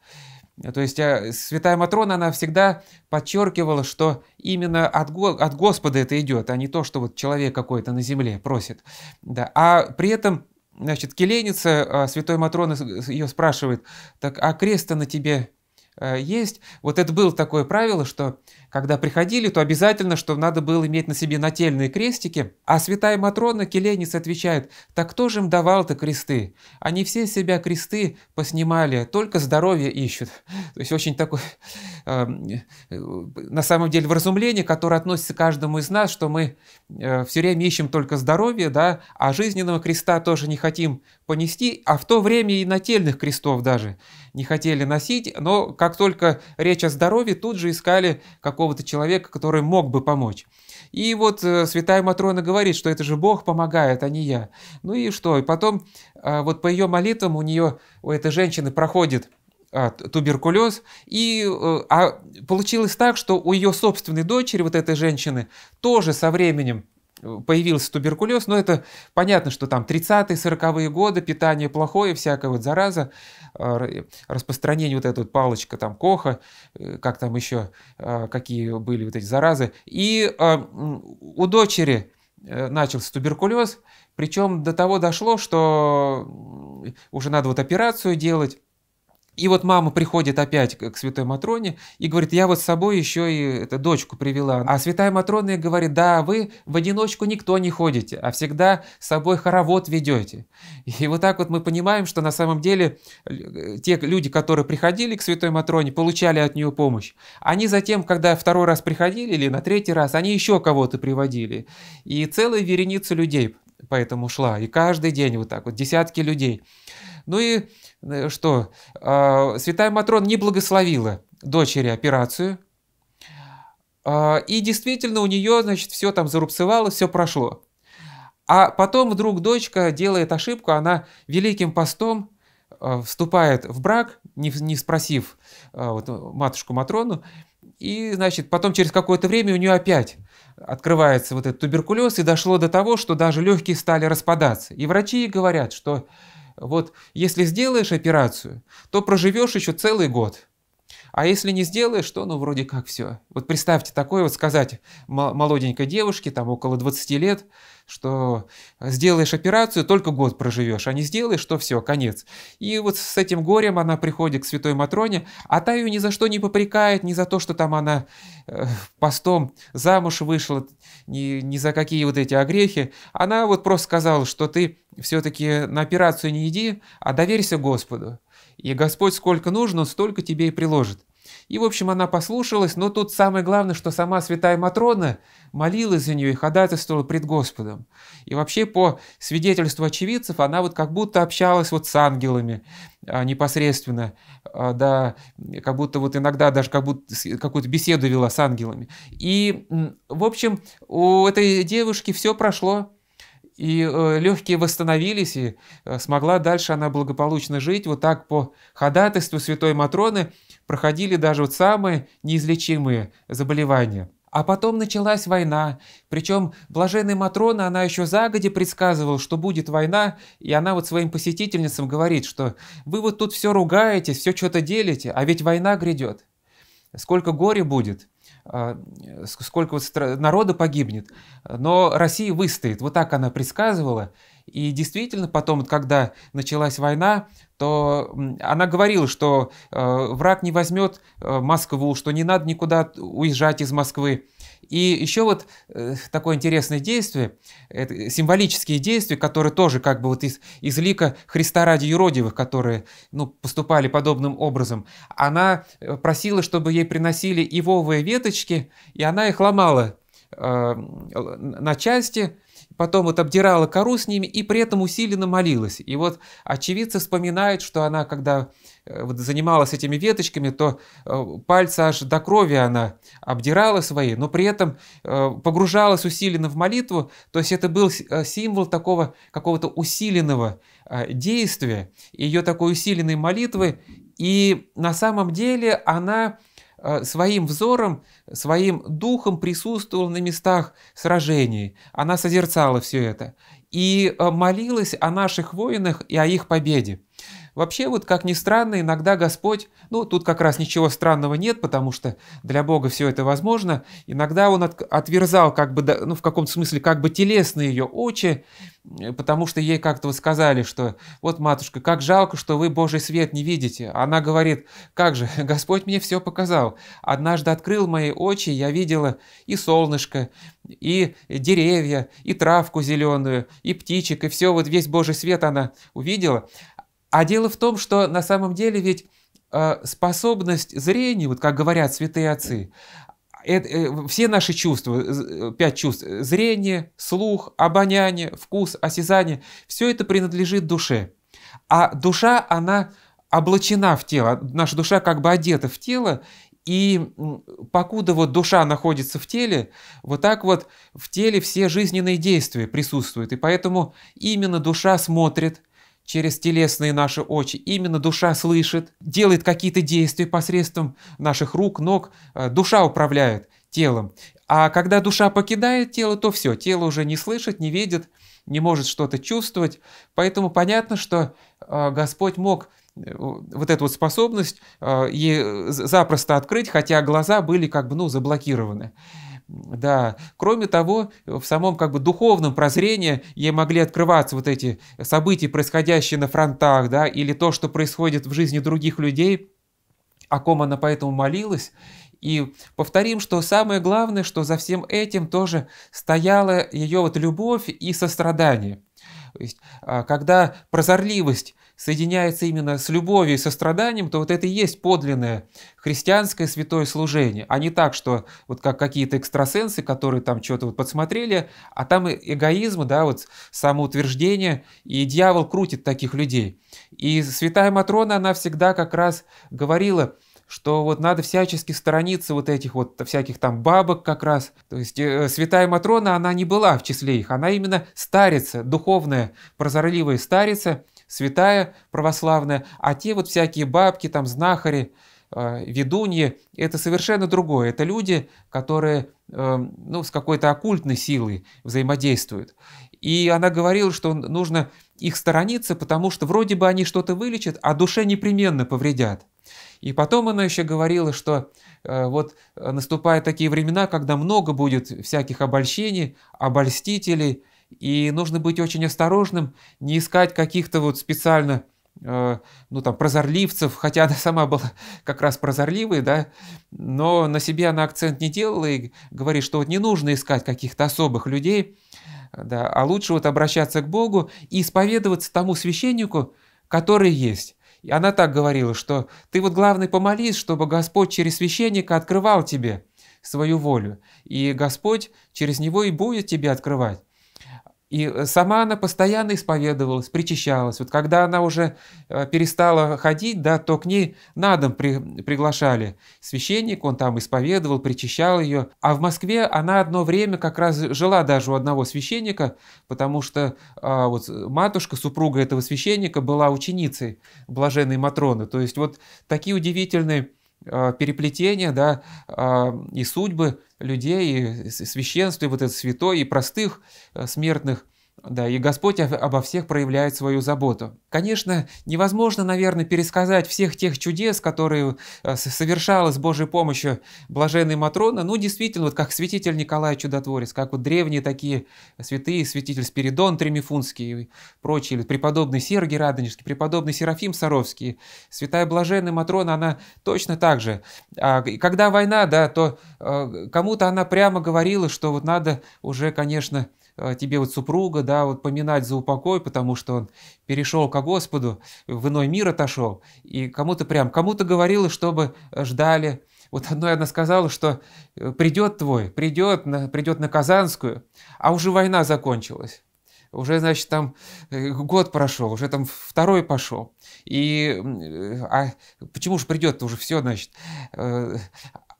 То есть э, святая Матрона, она всегда подчеркивала, что именно от, от Господа это идет, а не то, что вот человек какой-то на земле просит. Да. А при этом, значит, келеница святой Матроны ее спрашивает, так а креста на тебе Э, есть. Вот это было такое правило, что когда приходили, то обязательно, что надо было иметь на себе нательные крестики. А святая Матрона Келенис отвечает, так кто же им давал-то кресты? Они все себя кресты поснимали, только здоровье ищут. [laughs] То есть очень такое, э, на самом деле, вразумление, которое относится к каждому из нас, что мы э, все время ищем только здоровье, да, а жизненного креста тоже не хотим понести, а в то время и нательных крестов даже не хотели носить, но как как только речь о здоровье, тут же искали какого-то человека, который мог бы помочь. И вот э, святая Матрона говорит, что это же Бог помогает, а не я. Ну и что? И потом э, вот по ее молитвам у нее, у этой женщины проходит а, туберкулез. И э, а получилось так, что у ее собственной дочери, вот этой женщины, тоже со временем появился туберкулез, но это понятно, что там 30-е, 40-е годы, питание плохое, всякая вот зараза, а, э, распространение вот эта вот палочка там коха, э, как там еще, а, какие были вот эти заразы. И а, у дочери э, начался туберкулез, причем до того дошло, что уже надо вот операцию делать, и вот мама приходит опять к святой Матроне и говорит, я вот с собой еще и это, дочку привела. А святая Матрона говорит, да, вы в одиночку никто не ходите, а всегда с собой хоровод ведете. И вот так вот мы понимаем, что на самом деле э, те люди, которые приходили к святой Матроне, получали от нее помощь. Они затем, когда второй раз приходили или на третий раз, они еще кого-то приводили. И целая вереница людей поэтому шла. И каждый день вот так вот, десятки людей. Ну и Э, что а, святая матрон не благословила дочери операцию, а, и действительно у нее, значит, все там зарубцевало, все прошло. А потом вдруг дочка делает ошибку, она великим постом а, вступает в брак, не, не спросив вот, матушку Матрону, и, значит, потом через какое-то время у нее опять открывается вот этот туберкулез, и дошло до того, что даже легкие стали распадаться. И врачи говорят, что вот если сделаешь операцию, то проживешь еще целый год. А если не сделаешь, то ну вроде как все. Вот представьте, такое вот сказать молоденькой девушке, там около 20 лет, что сделаешь операцию, только год проживешь, а не сделаешь, что все, конец. И вот с этим горем она приходит к святой Матроне, а та ее ни за что не попрекает, ни за то, что там она э, постом замуж вышла, ни, ни за какие вот эти огрехи. Она вот просто сказала, что ты все-таки на операцию не иди, а доверься Господу. И Господь сколько нужно, он столько тебе и приложит. И, в общем, она послушалась, но тут самое главное, что сама святая Матрона молилась за нее и ходатайствовала пред Господом. И вообще, по свидетельству очевидцев, она вот как будто общалась вот с ангелами а, непосредственно, а, да, как будто вот иногда даже как будто какую-то беседу вела с ангелами. И, в общем, у этой девушки все прошло, и э, легкие восстановились, и э, смогла дальше она благополучно жить. Вот так по ходатайству святой Матроны – проходили даже вот самые неизлечимые заболевания. А потом началась война. Причем блаженная Матрона, она еще загоди предсказывала, что будет война, и она вот своим посетительницам говорит, что вы вот тут все ругаете, все что-то делите, а ведь война грядет. Сколько горя будет. А, сколько вот народа погибнет, но Россия выстоит. Вот так она предсказывала. И действительно, потом, когда началась война, то она говорила, что э, враг не возьмет э, Москву, что не надо никуда уезжать из Москвы. И еще вот э, такое интересное действие, это символические действия, которые тоже как бы вот из, из лика Христа ради юродивых, которые ну, поступали подобным образом. Она э, просила, чтобы ей приносили ивовые веточки, и она их ломала э, на части, потом вот обдирала кору с ними и при этом усиленно молилась. И вот очевидцы вспоминают, что она, когда Э, вот занималась этими веточками, то э, пальцы аж до крови она обдирала свои, но при этом э, погружалась усиленно в молитву, то есть это был символ такого какого-то усиленного действия, ее такой усиленной молитвы, и на самом деле она своим взором, своим духом присутствовала на местах сражений. Она созерцала все это. И молилась о наших воинах и о их победе. Вообще, вот как ни странно, иногда Господь, ну тут как раз ничего странного нет, потому что для Бога все это возможно, иногда Он от, отверзал как бы, ну в каком-то смысле, как бы телесные ее очи, э, потому что ей как-то вот сказали, что вот, матушка, как жалко, что вы Божий свет не видите. Она говорит, как же, [laughs] Господь мне все показал. Однажды открыл мои очи, я видела и солнышко, и деревья, и травку зеленую, и птичек, и все, вот весь Божий свет она увидела. А дело в том, что на самом деле ведь э, способность зрения, вот как говорят святые отцы, это, э, все наши чувства, э, пять чувств, зрение, слух, обоняние, вкус, осязание, все это принадлежит душе. А душа, она облачена в тело, наша душа как бы одета в тело, и покуда вот душа находится в теле, вот так вот в теле все жизненные действия присутствуют, и поэтому именно душа смотрит – Через телесные наши очи именно душа слышит, делает какие-то действия посредством наших рук, ног. Э, душа управляет телом. А когда душа покидает тело, то все, тело уже не слышит, не видит, не может что-то чувствовать. Поэтому понятно, что э, Господь мог э, вот эту вот способность ей запросто открыть, хотя глаза были как бы ну, заблокированы. Да. Кроме того, в самом как бы духовном прозрении ей могли открываться вот эти события, происходящие на фронтах, да, или то, что происходит в жизни других людей, о ком она поэтому молилась. И повторим, что самое главное, что за всем этим тоже стояла ее вот любовь и сострадание. То есть, а, когда прозорливость соединяется именно с любовью и состраданием, то вот это и есть подлинное христианское святое служение, а не так, что вот как какие-то экстрасенсы, которые там что-то вот подсмотрели, а там и эгоизм, да, вот самоутверждение, и дьявол крутит таких людей. И святая Матрона, она всегда как раз говорила, что вот надо всячески сторониться вот этих вот всяких там бабок как раз. То есть э, святая Матрона, она не была в числе их, она именно старица, духовная, прозорливая старица, святая православная, а те вот всякие бабки, там знахари, э, ведуньи, это совершенно другое. Это люди, которые э, ну, с какой-то оккультной силой взаимодействуют. И она говорила, что нужно их сторониться, потому что вроде бы они что-то вылечат, а душе непременно повредят. И потом она еще говорила, что э, вот наступают такие времена, когда много будет всяких обольщений, обольстителей, и нужно быть очень осторожным, не искать каких-то вот специально э, ну там прозорливцев, хотя она сама была как раз прозорливой, да, но на себе она акцент не делала и говорит, что вот не нужно искать каких-то особых людей, да, а лучше вот обращаться к Богу и исповедоваться тому священнику, который есть. И она так говорила, что ты вот главный помолись, чтобы Господь через священника открывал тебе свою волю, и Господь через него и будет тебе открывать. И э, сама она постоянно исповедовалась, причащалась. Вот когда она уже э, перестала ходить, да, то к ней на дом при, приглашали священник, он там исповедовал, причащал ее. А в Москве она одно время как раз жила даже у одного священника, потому что а, вот матушка, супруга этого священника, была ученицей блаженной Матроны. То есть вот такие удивительные а, переплетения, да, а, и судьбы людей, и священства, и вот это святой, и простых а, смертных – да, и Господь обо всех проявляет свою заботу. Конечно, невозможно, наверное, пересказать всех тех чудес, которые совершала э, с Божьей помощью блаженная Матрона. Ну, действительно, вот как святитель Николай Чудотворец, как вот древние такие святые, святитель Спиридон Тремифунский и прочие, или преподобный Сергий Радонежский, преподобный Серафим Саровский, святая блаженная Матрона, она точно так же. А, и когда война, да, то э, кому-то она прямо говорила, что вот надо уже, конечно, Э, тебе вот супруга, да, вот поминать за упокой, потому что он перешел ко Господу, в иной мир отошел, и кому-то прям, кому-то говорила, чтобы ждали. Вот одной она сказала, что э, придет твой, придет на, придет на Казанскую, а уже война закончилась. Уже, значит, там э, год прошел, уже там второй пошел. И а почему же придет-то уже все, значит?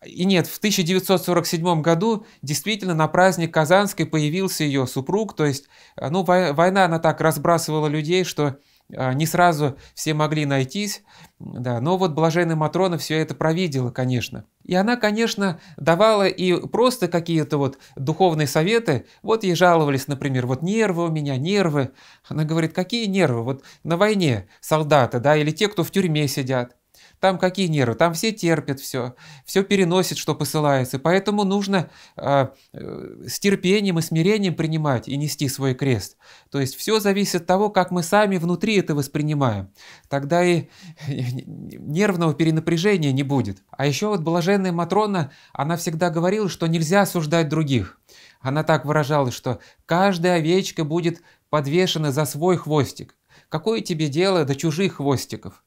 И нет, в 1947 году действительно на праздник Казанской появился ее супруг, то есть, э, ну, война, она так разбрасывала людей, что э, не сразу все могли найтись, да, но вот блаженная Матрона все это провидела, конечно. И она, конечно, давала и просто какие-то вот духовные советы, вот ей жаловались, например, вот нервы у меня, нервы. Она говорит, какие нервы, вот на войне солдаты, да, или те, кто в тюрьме сидят. Там какие нервы? Там все терпят все, все переносит, что посылается. Поэтому нужно э, э, с терпением и смирением принимать и нести свой крест. То есть все зависит от того, как мы сами внутри это воспринимаем. Тогда и нервного перенапряжения не будет. А еще вот блаженная Матрона, она всегда говорила, что нельзя осуждать других. Она так выражалась, что каждая овечка будет подвешена за свой хвостик. Какое тебе дело до чужих хвостиков?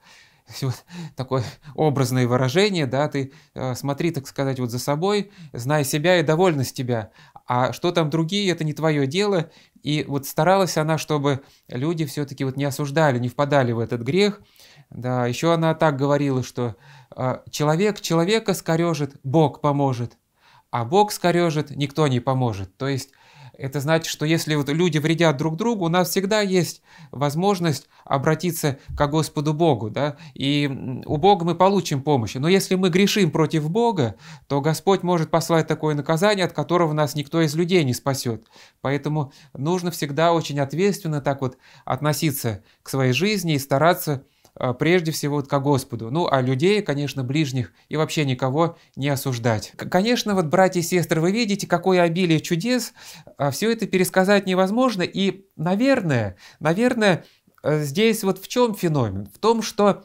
[laughs] вот такое образное выражение, да, ты э, смотри, так сказать, вот за собой, знай себя и довольность тебя. А что там другие, это не твое дело. И вот старалась она, чтобы люди все-таки вот не осуждали, не впадали в этот грех. Да, еще она так говорила, что э, человек человека скорежит, Бог поможет, а Бог скорежит, никто не поможет. То есть это значит, что если вот люди вредят друг другу, у нас всегда есть возможность обратиться к Господу Богу, да, и у Бога мы получим помощь. Но если мы грешим против Бога, то Господь может послать такое наказание, от которого нас никто из людей не спасет. Поэтому нужно всегда очень ответственно так вот относиться к своей жизни и стараться а, прежде всего вот ко Господу. Ну, а людей, конечно, ближних и вообще никого не осуждать. Конечно, вот, братья и сестры, вы видите, какое обилие чудес. А, Все это пересказать невозможно. И, наверное, наверное, э, здесь вот в чем феномен? В том, что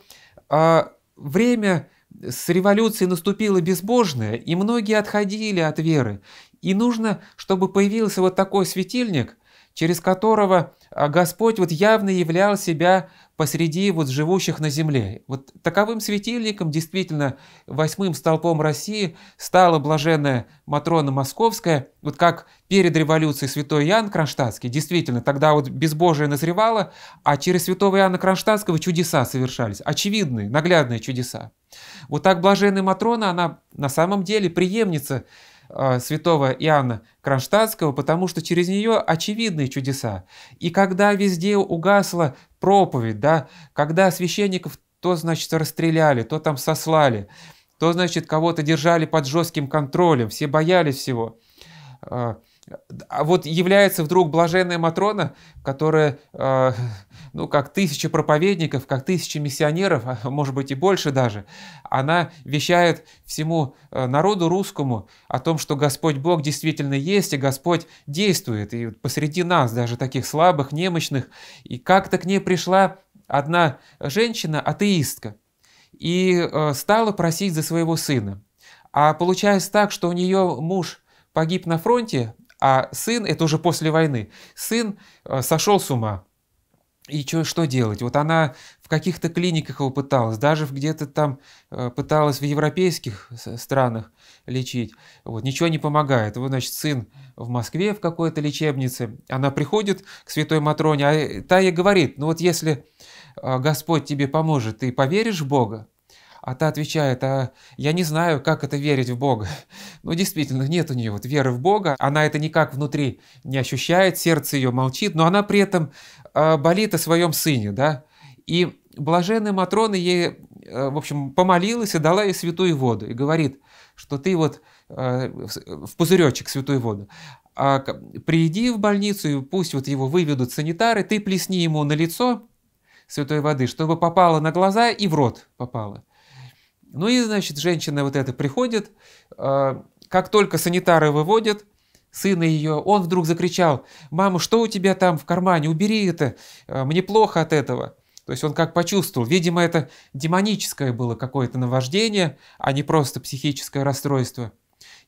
а, время с революцией наступило безбожное, и многие отходили от веры. И нужно, чтобы появился вот такой светильник, через которого Господь вот явно являл себя посреди вот живущих на земле. Вот таковым светильником действительно восьмым столпом России стала блаженная Матрона Московская, вот как перед революцией святой Иоанн Кронштадтский, действительно, тогда вот безбожие назревало, а через святого Иоанна Кронштадтского чудеса совершались, очевидные, наглядные чудеса. Вот так блаженная Матрона, она на самом деле преемница а, святого Иоанна Кронштадтского, потому что через нее очевидные чудеса. И когда везде угасла проповедь, да, когда священников то, значит, расстреляли, то там сослали, то, значит, кого-то держали под жестким контролем, все боялись всего. А, а вот является вдруг блаженная Матрона, которая а, ну, как тысячи проповедников, как тысячи миссионеров, а, может быть и больше даже, она вещает всему э, народу русскому о том, что Господь Бог действительно есть, и Господь действует, и посреди нас, даже таких слабых, немощных. И как-то к ней пришла одна женщина, атеистка, и э, стала просить за своего сына. А получается так, что у нее муж погиб на фронте, а сын, это уже после войны, сын э, сошел с ума. И чё, что делать? Вот она в каких-то клиниках его пыталась, даже где-то там э, пыталась в европейских э, странах лечить. Вот, ничего не помогает. Вот, значит, сын в Москве в какой-то лечебнице. Она приходит к святой Матроне, а э, та ей говорит, ну вот если Господь тебе поможет, ты поверишь в Бога? А та отвечает, а я не знаю, как это верить в Бога. [laughs] Ну, действительно, нет у нее вот веры в Бога. Она это никак внутри не ощущает, сердце ее молчит, но она при этом а, болит о своем сыне, да. И блаженная Матрона ей, э, в общем, помолилась и дала ей святую воду. И говорит, что ты вот э, в пузыречек святую воду. А приди в больницу, и пусть вот его выведут санитары, ты плесни ему на лицо святой воды, чтобы попало на глаза и в рот попало. Ну и, значит, женщина вот эта приходит, а, как только санитары выводят, сына ее, он вдруг закричал, «Мама, что у тебя там в кармане? Убери это! А, мне плохо от этого!» То есть он как почувствовал, видимо, это демоническое было какое-то наваждение, а не просто психическое расстройство.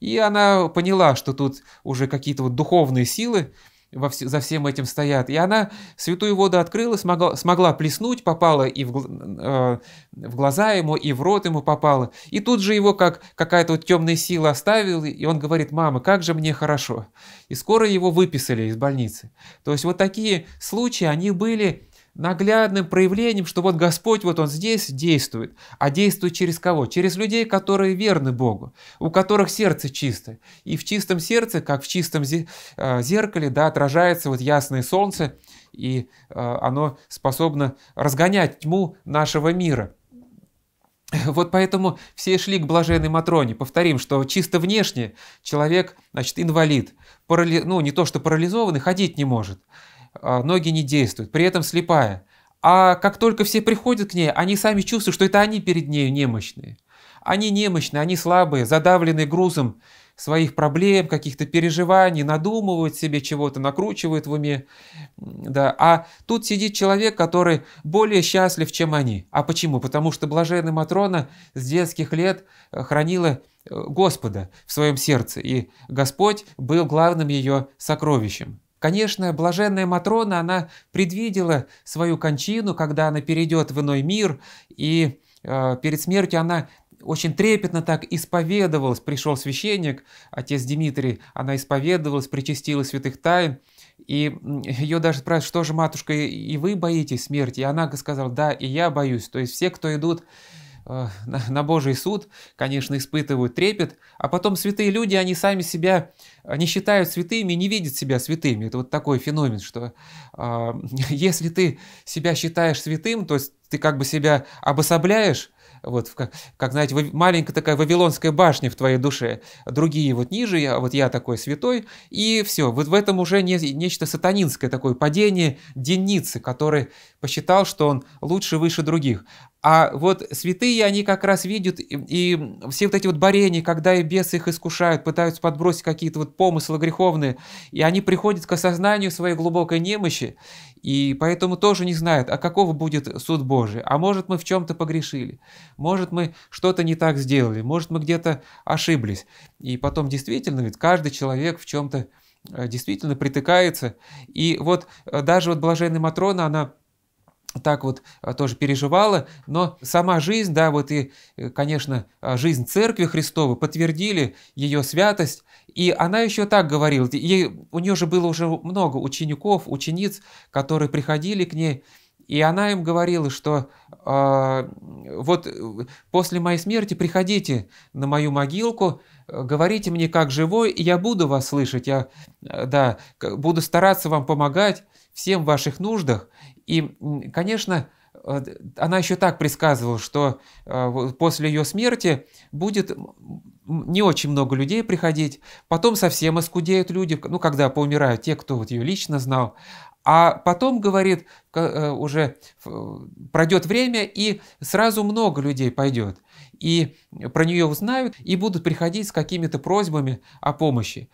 И она поняла, что тут уже какие-то вот духовные силы, во все, за всем этим стоят. И она святую воду открыла, смогла, смогла плеснуть, попала и в, э, в глаза ему, и в рот ему попала. И тут же его как какая-то вот темная сила оставила, и он говорит, мама, как же мне хорошо. И скоро его выписали из больницы. То есть вот такие случаи, они были наглядным проявлением, что вот Господь, вот Он здесь действует. А действует через кого? Через людей, которые верны Богу, у которых сердце чистое. И в чистом сердце, как в чистом э, зеркале, да, отражается вот ясное солнце, и э, оно способно разгонять тьму нашего мира. Вот поэтому все шли к блаженной Матроне. Повторим, что чисто внешне человек, значит, инвалид. Парали... Ну, не то что парализованный, ходить не может. А, ноги не действуют, при этом слепая. А как только все приходят к ней, они сами чувствуют, что это они перед нею немощные. Они немощные, они слабые, задавленные грузом своих проблем, каких-то переживаний, надумывают себе чего-то, накручивают в уме. Да. А тут сидит человек, который более счастлив, чем они. А почему? Потому что блаженная Матрона с детских лет э, хранила э, Господа в своем сердце, и Господь был главным ее сокровищем. Конечно, блаженная Матрона, она предвидела свою кончину, когда она перейдет в иной мир, и э, перед смертью она очень трепетно так исповедовалась. Пришел священник, отец Дмитрий, она исповедовалась, причастила святых тайн, и ее даже спрашивают, что же, матушка, и вы боитесь смерти? И она сказала, да, и я боюсь. То есть все, кто идут Э, на, на Божий суд, конечно, испытывают трепет, а потом святые люди, они сами себя не считают святыми, не видят себя святыми. Это вот такой феномен, что э, [laughs] если ты себя считаешь святым, то есть ты как бы себя обособляешь, вот как, как знаете, маленькая такая вавилонская башня в твоей душе, другие вот ниже, я, вот я такой святой, и все. Вот в этом уже не, нечто сатанинское такое падение Деницы, который посчитал, что он лучше, выше других. А вот святые, они как раз видят, и, и все вот эти вот борения, когда и бесы их искушают, пытаются подбросить какие-то вот помыслы греховные, и они приходят к осознанию своей глубокой немощи, и поэтому тоже не знают, а каков будет суд Божий. А может мы в чем-то погрешили, может мы что-то не так сделали, может мы где-то ошиблись. И потом действительно, ведь каждый человек в чем-то э, действительно притыкается. И вот э, даже вот блаженная Матрона, она так вот а, тоже переживала. Но сама жизнь, да, вот и, э, конечно, а, жизнь Церкви Христовой подтвердили ее святость. И она еще так говорила, ей, у нее же было уже много учеников, учениц, которые приходили к ней, и она им говорила, что а, э, вот после моей смерти приходите на мою могилку, э, говорите мне как живой, и я буду вас слышать, я э, да, буду стараться вам помогать всем в ваших нуждах. И, конечно, э, она еще так предсказывала, что э, после ее смерти будет не очень много людей приходить, потом совсем искудеют люди, ну, когда поумирают те, кто вот ее лично знал. А потом, говорит, э, уже пройдет время, и сразу много людей пойдет. И про нее узнают, и будут приходить с какими-то просьбами о помощи.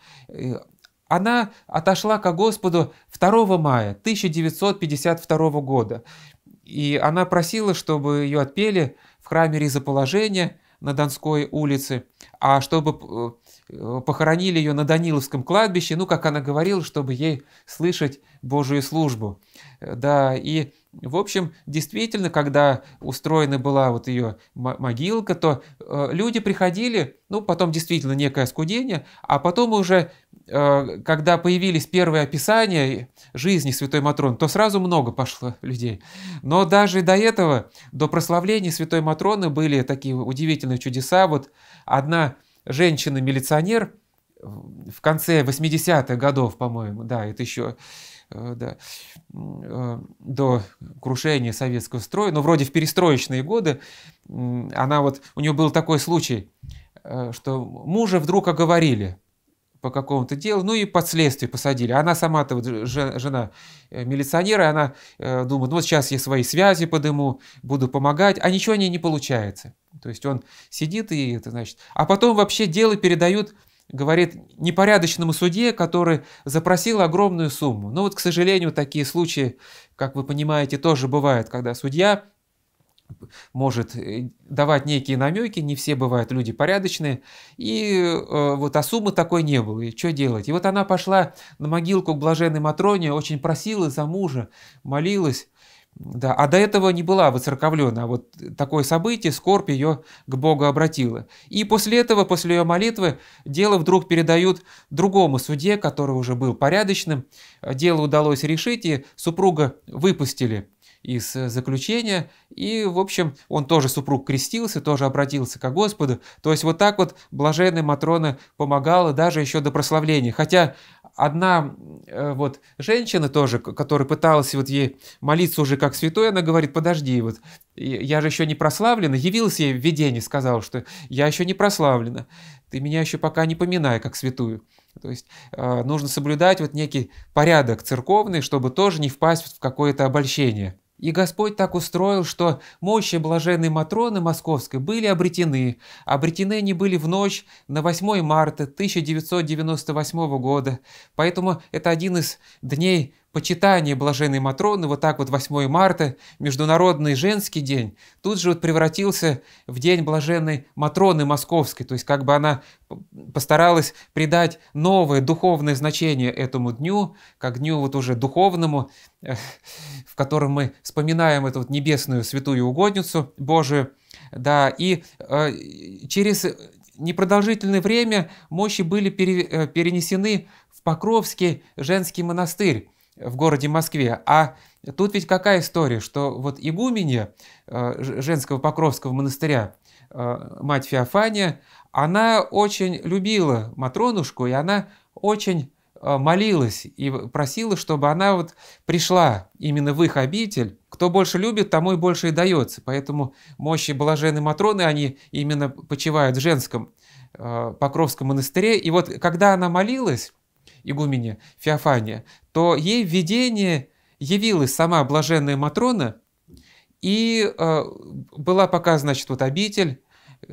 Она отошла ко Господу 2 мая 1952 года, и она просила, чтобы ее отпели в храме Ризоположения на Донской улице, а чтобы э, похоронили ее на Даниловском кладбище, ну, как она говорила, чтобы ей слышать Божию службу. Да, и, в общем, действительно, когда устроена была вот ее могилка, то э, люди приходили, ну, потом действительно некое оскудение, а потом уже Э, когда появились первые описания жизни Святой Матроны, то сразу много пошло людей. Но даже до этого, до прославления Святой Матроны были такие удивительные чудеса. Вот одна женщина-милиционер в конце 80-х годов, по-моему, да, это еще э, да, э, до крушения советского строя, но вроде в перестроечные годы, она вот, у нее был такой случай, что мужа вдруг оговорили – по какому-то делу, ну и под посадили. Она сама-то, вот, жена э, милиционера, она э, думает, ну вот сейчас я свои связи подыму, буду помогать, а ничего не, не получается. То есть он сидит и это значит... А потом вообще дело передают говорит непорядочному суде, который запросил огромную сумму. Но ну вот, к сожалению, такие случаи, как вы понимаете, тоже бывают, когда судья может э, давать некие намеки, не все бывают люди порядочные. И э, вот Асумы такой не было, и что делать? И вот она пошла на могилку к блаженной Матроне, очень просила за мужа, молилась. Да, а до этого не была выцерковлена, а вот такое событие, скорбь ее к Богу обратила. И после этого, после ее молитвы, дело вдруг передают другому судье, который уже был порядочным, дело удалось решить, и супруга выпустили – из э, заключения. И, в общем, он тоже, супруг, крестился, тоже обратился к Господу. То есть вот так вот блаженная Матрона помогала даже еще до прославления. Хотя одна э, вот женщина тоже, которая пыталась вот ей молиться уже как святой, она говорит, подожди, вот я же еще не прославлена. Явилась ей в видении, сказала, что я еще не прославлена. Ты меня еще пока не поминай как святую. То есть э, нужно соблюдать вот некий порядок церковный, чтобы тоже не впасть в какое-то обольщение. И Господь так устроил, что мощи блаженной Матроны Московской были обретены. Обретены они были в ночь на 8 марта 1998 года. Поэтому это один из дней почитание Блаженной Матроны, вот так вот 8 марта, Международный женский день, тут же вот превратился в день Блаженной Матроны Московской, то есть как бы она постаралась придать новое духовное значение этому дню, как дню вот уже духовному, э, в котором мы вспоминаем эту вот небесную святую угодницу Божию, да, и э, через непродолжительное время мощи были э, перенесены в Покровский женский монастырь, в городе Москве. А тут ведь какая история, что вот игуменья э, женского Покровского монастыря, э, мать Феофания, она очень любила Матронушку, и она очень э, молилась и просила, чтобы она вот пришла именно в их обитель. Кто больше любит, тому и больше и дается. Поэтому мощи блаженной Матроны, они именно почивают в женском Покровском монастыре. И вот когда она молилась, игумене Феофане, то ей в видении явилась сама блаженная Матрона, и э, была пока, значит, вот обитель,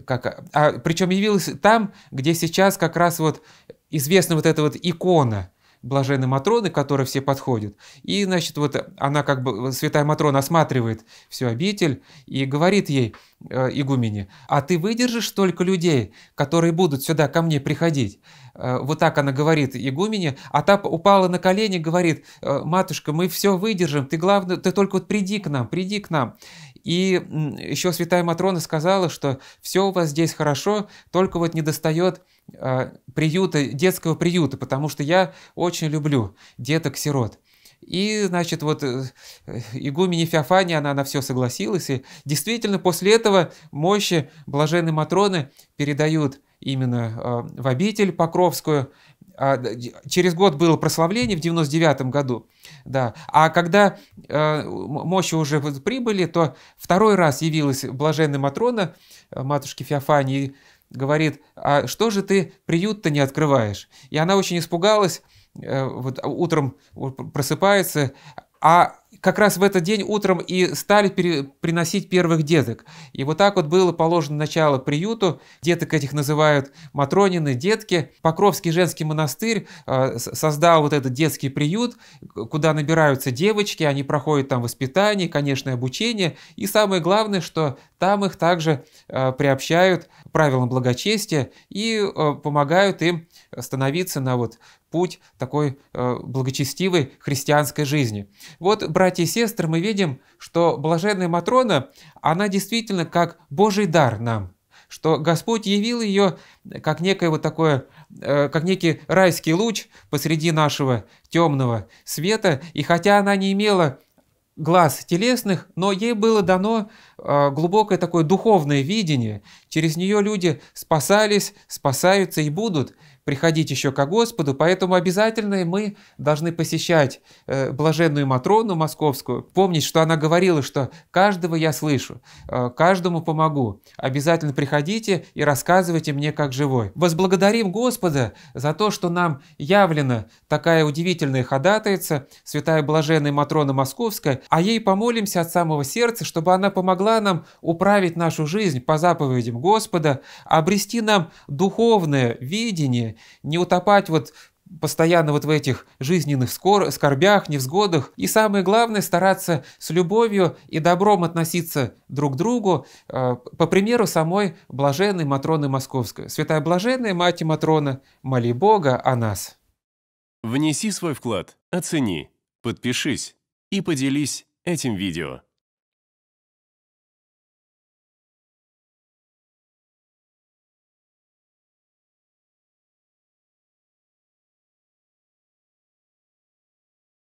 как, а, причем явилась там, где сейчас как раз вот известна вот эта вот икона – блаженной Матроны, которые все подходят. И, значит, вот она как бы, святая Матрона осматривает всю обитель и говорит ей, э, игумене, «А ты выдержишь только людей, которые будут сюда ко мне приходить?» э, Вот так она говорит игумене, а та упала на колени, говорит, «Э, «Матушка, мы все выдержим, ты главное, ты только вот приди к нам, приди к нам». И еще святая Матрона сказала, что все у вас здесь хорошо, только вот не достает а, приюта, детского приюта, потому что я очень люблю деток-сирот. И, значит, вот э, игумени Феофания, она на все согласилась. И действительно, после этого мощи блаженной Матроны передают именно а, в обитель Покровскую. А, через год было прославление в 99 году, да. А когда мощи уже прибыли, то второй раз явилась блаженная Матрона, э, матушки Феофании, говорит, а что же ты приют-то не открываешь? И она очень испугалась, э, вот а утром просыпается, а как раз в этот день утром и стали приносить первых деток. И вот так вот было положено начало приюту. Деток этих называют Матронины, детки. Покровский женский монастырь э, создал вот этот детский приют, куда набираются девочки, они проходят там воспитание, конечно, обучение. И самое главное, что там их также э, приобщают правилам благочестия и э, помогают им становиться на вот путь такой э, благочестивой христианской жизни. Вот, братья и сестры, мы видим, что блаженная Матрона, она действительно как Божий дар нам, что Господь явил ее как некое вот такое, э, как некий райский луч посреди нашего темного света, и хотя она не имела глаз телесных, но ей было дано э, глубокое такое духовное видение. Через нее люди спасались, спасаются и будут приходить еще ко Господу, поэтому обязательно мы должны посещать э, блаженную Матрону Московскую, помнить, что она говорила, что каждого я слышу, э, каждому помогу. Обязательно приходите и рассказывайте мне, как живой. Возблагодарим Господа за то, что нам явлена такая удивительная ходатайца, святая блаженная Матрона Московская, а ей помолимся от самого сердца, чтобы она помогла нам управить нашу жизнь по заповедям Господа, обрести нам духовное видение, не утопать вот постоянно вот в этих жизненных скор... скорбях, невзгодах. И самое главное, стараться с любовью и добром относиться друг к другу, э, по примеру самой блаженной Матроны Московской. Святая блаженная Мать и Матрона, моли Бога о нас. Внеси свой вклад, оцени, подпишись и поделись этим видео.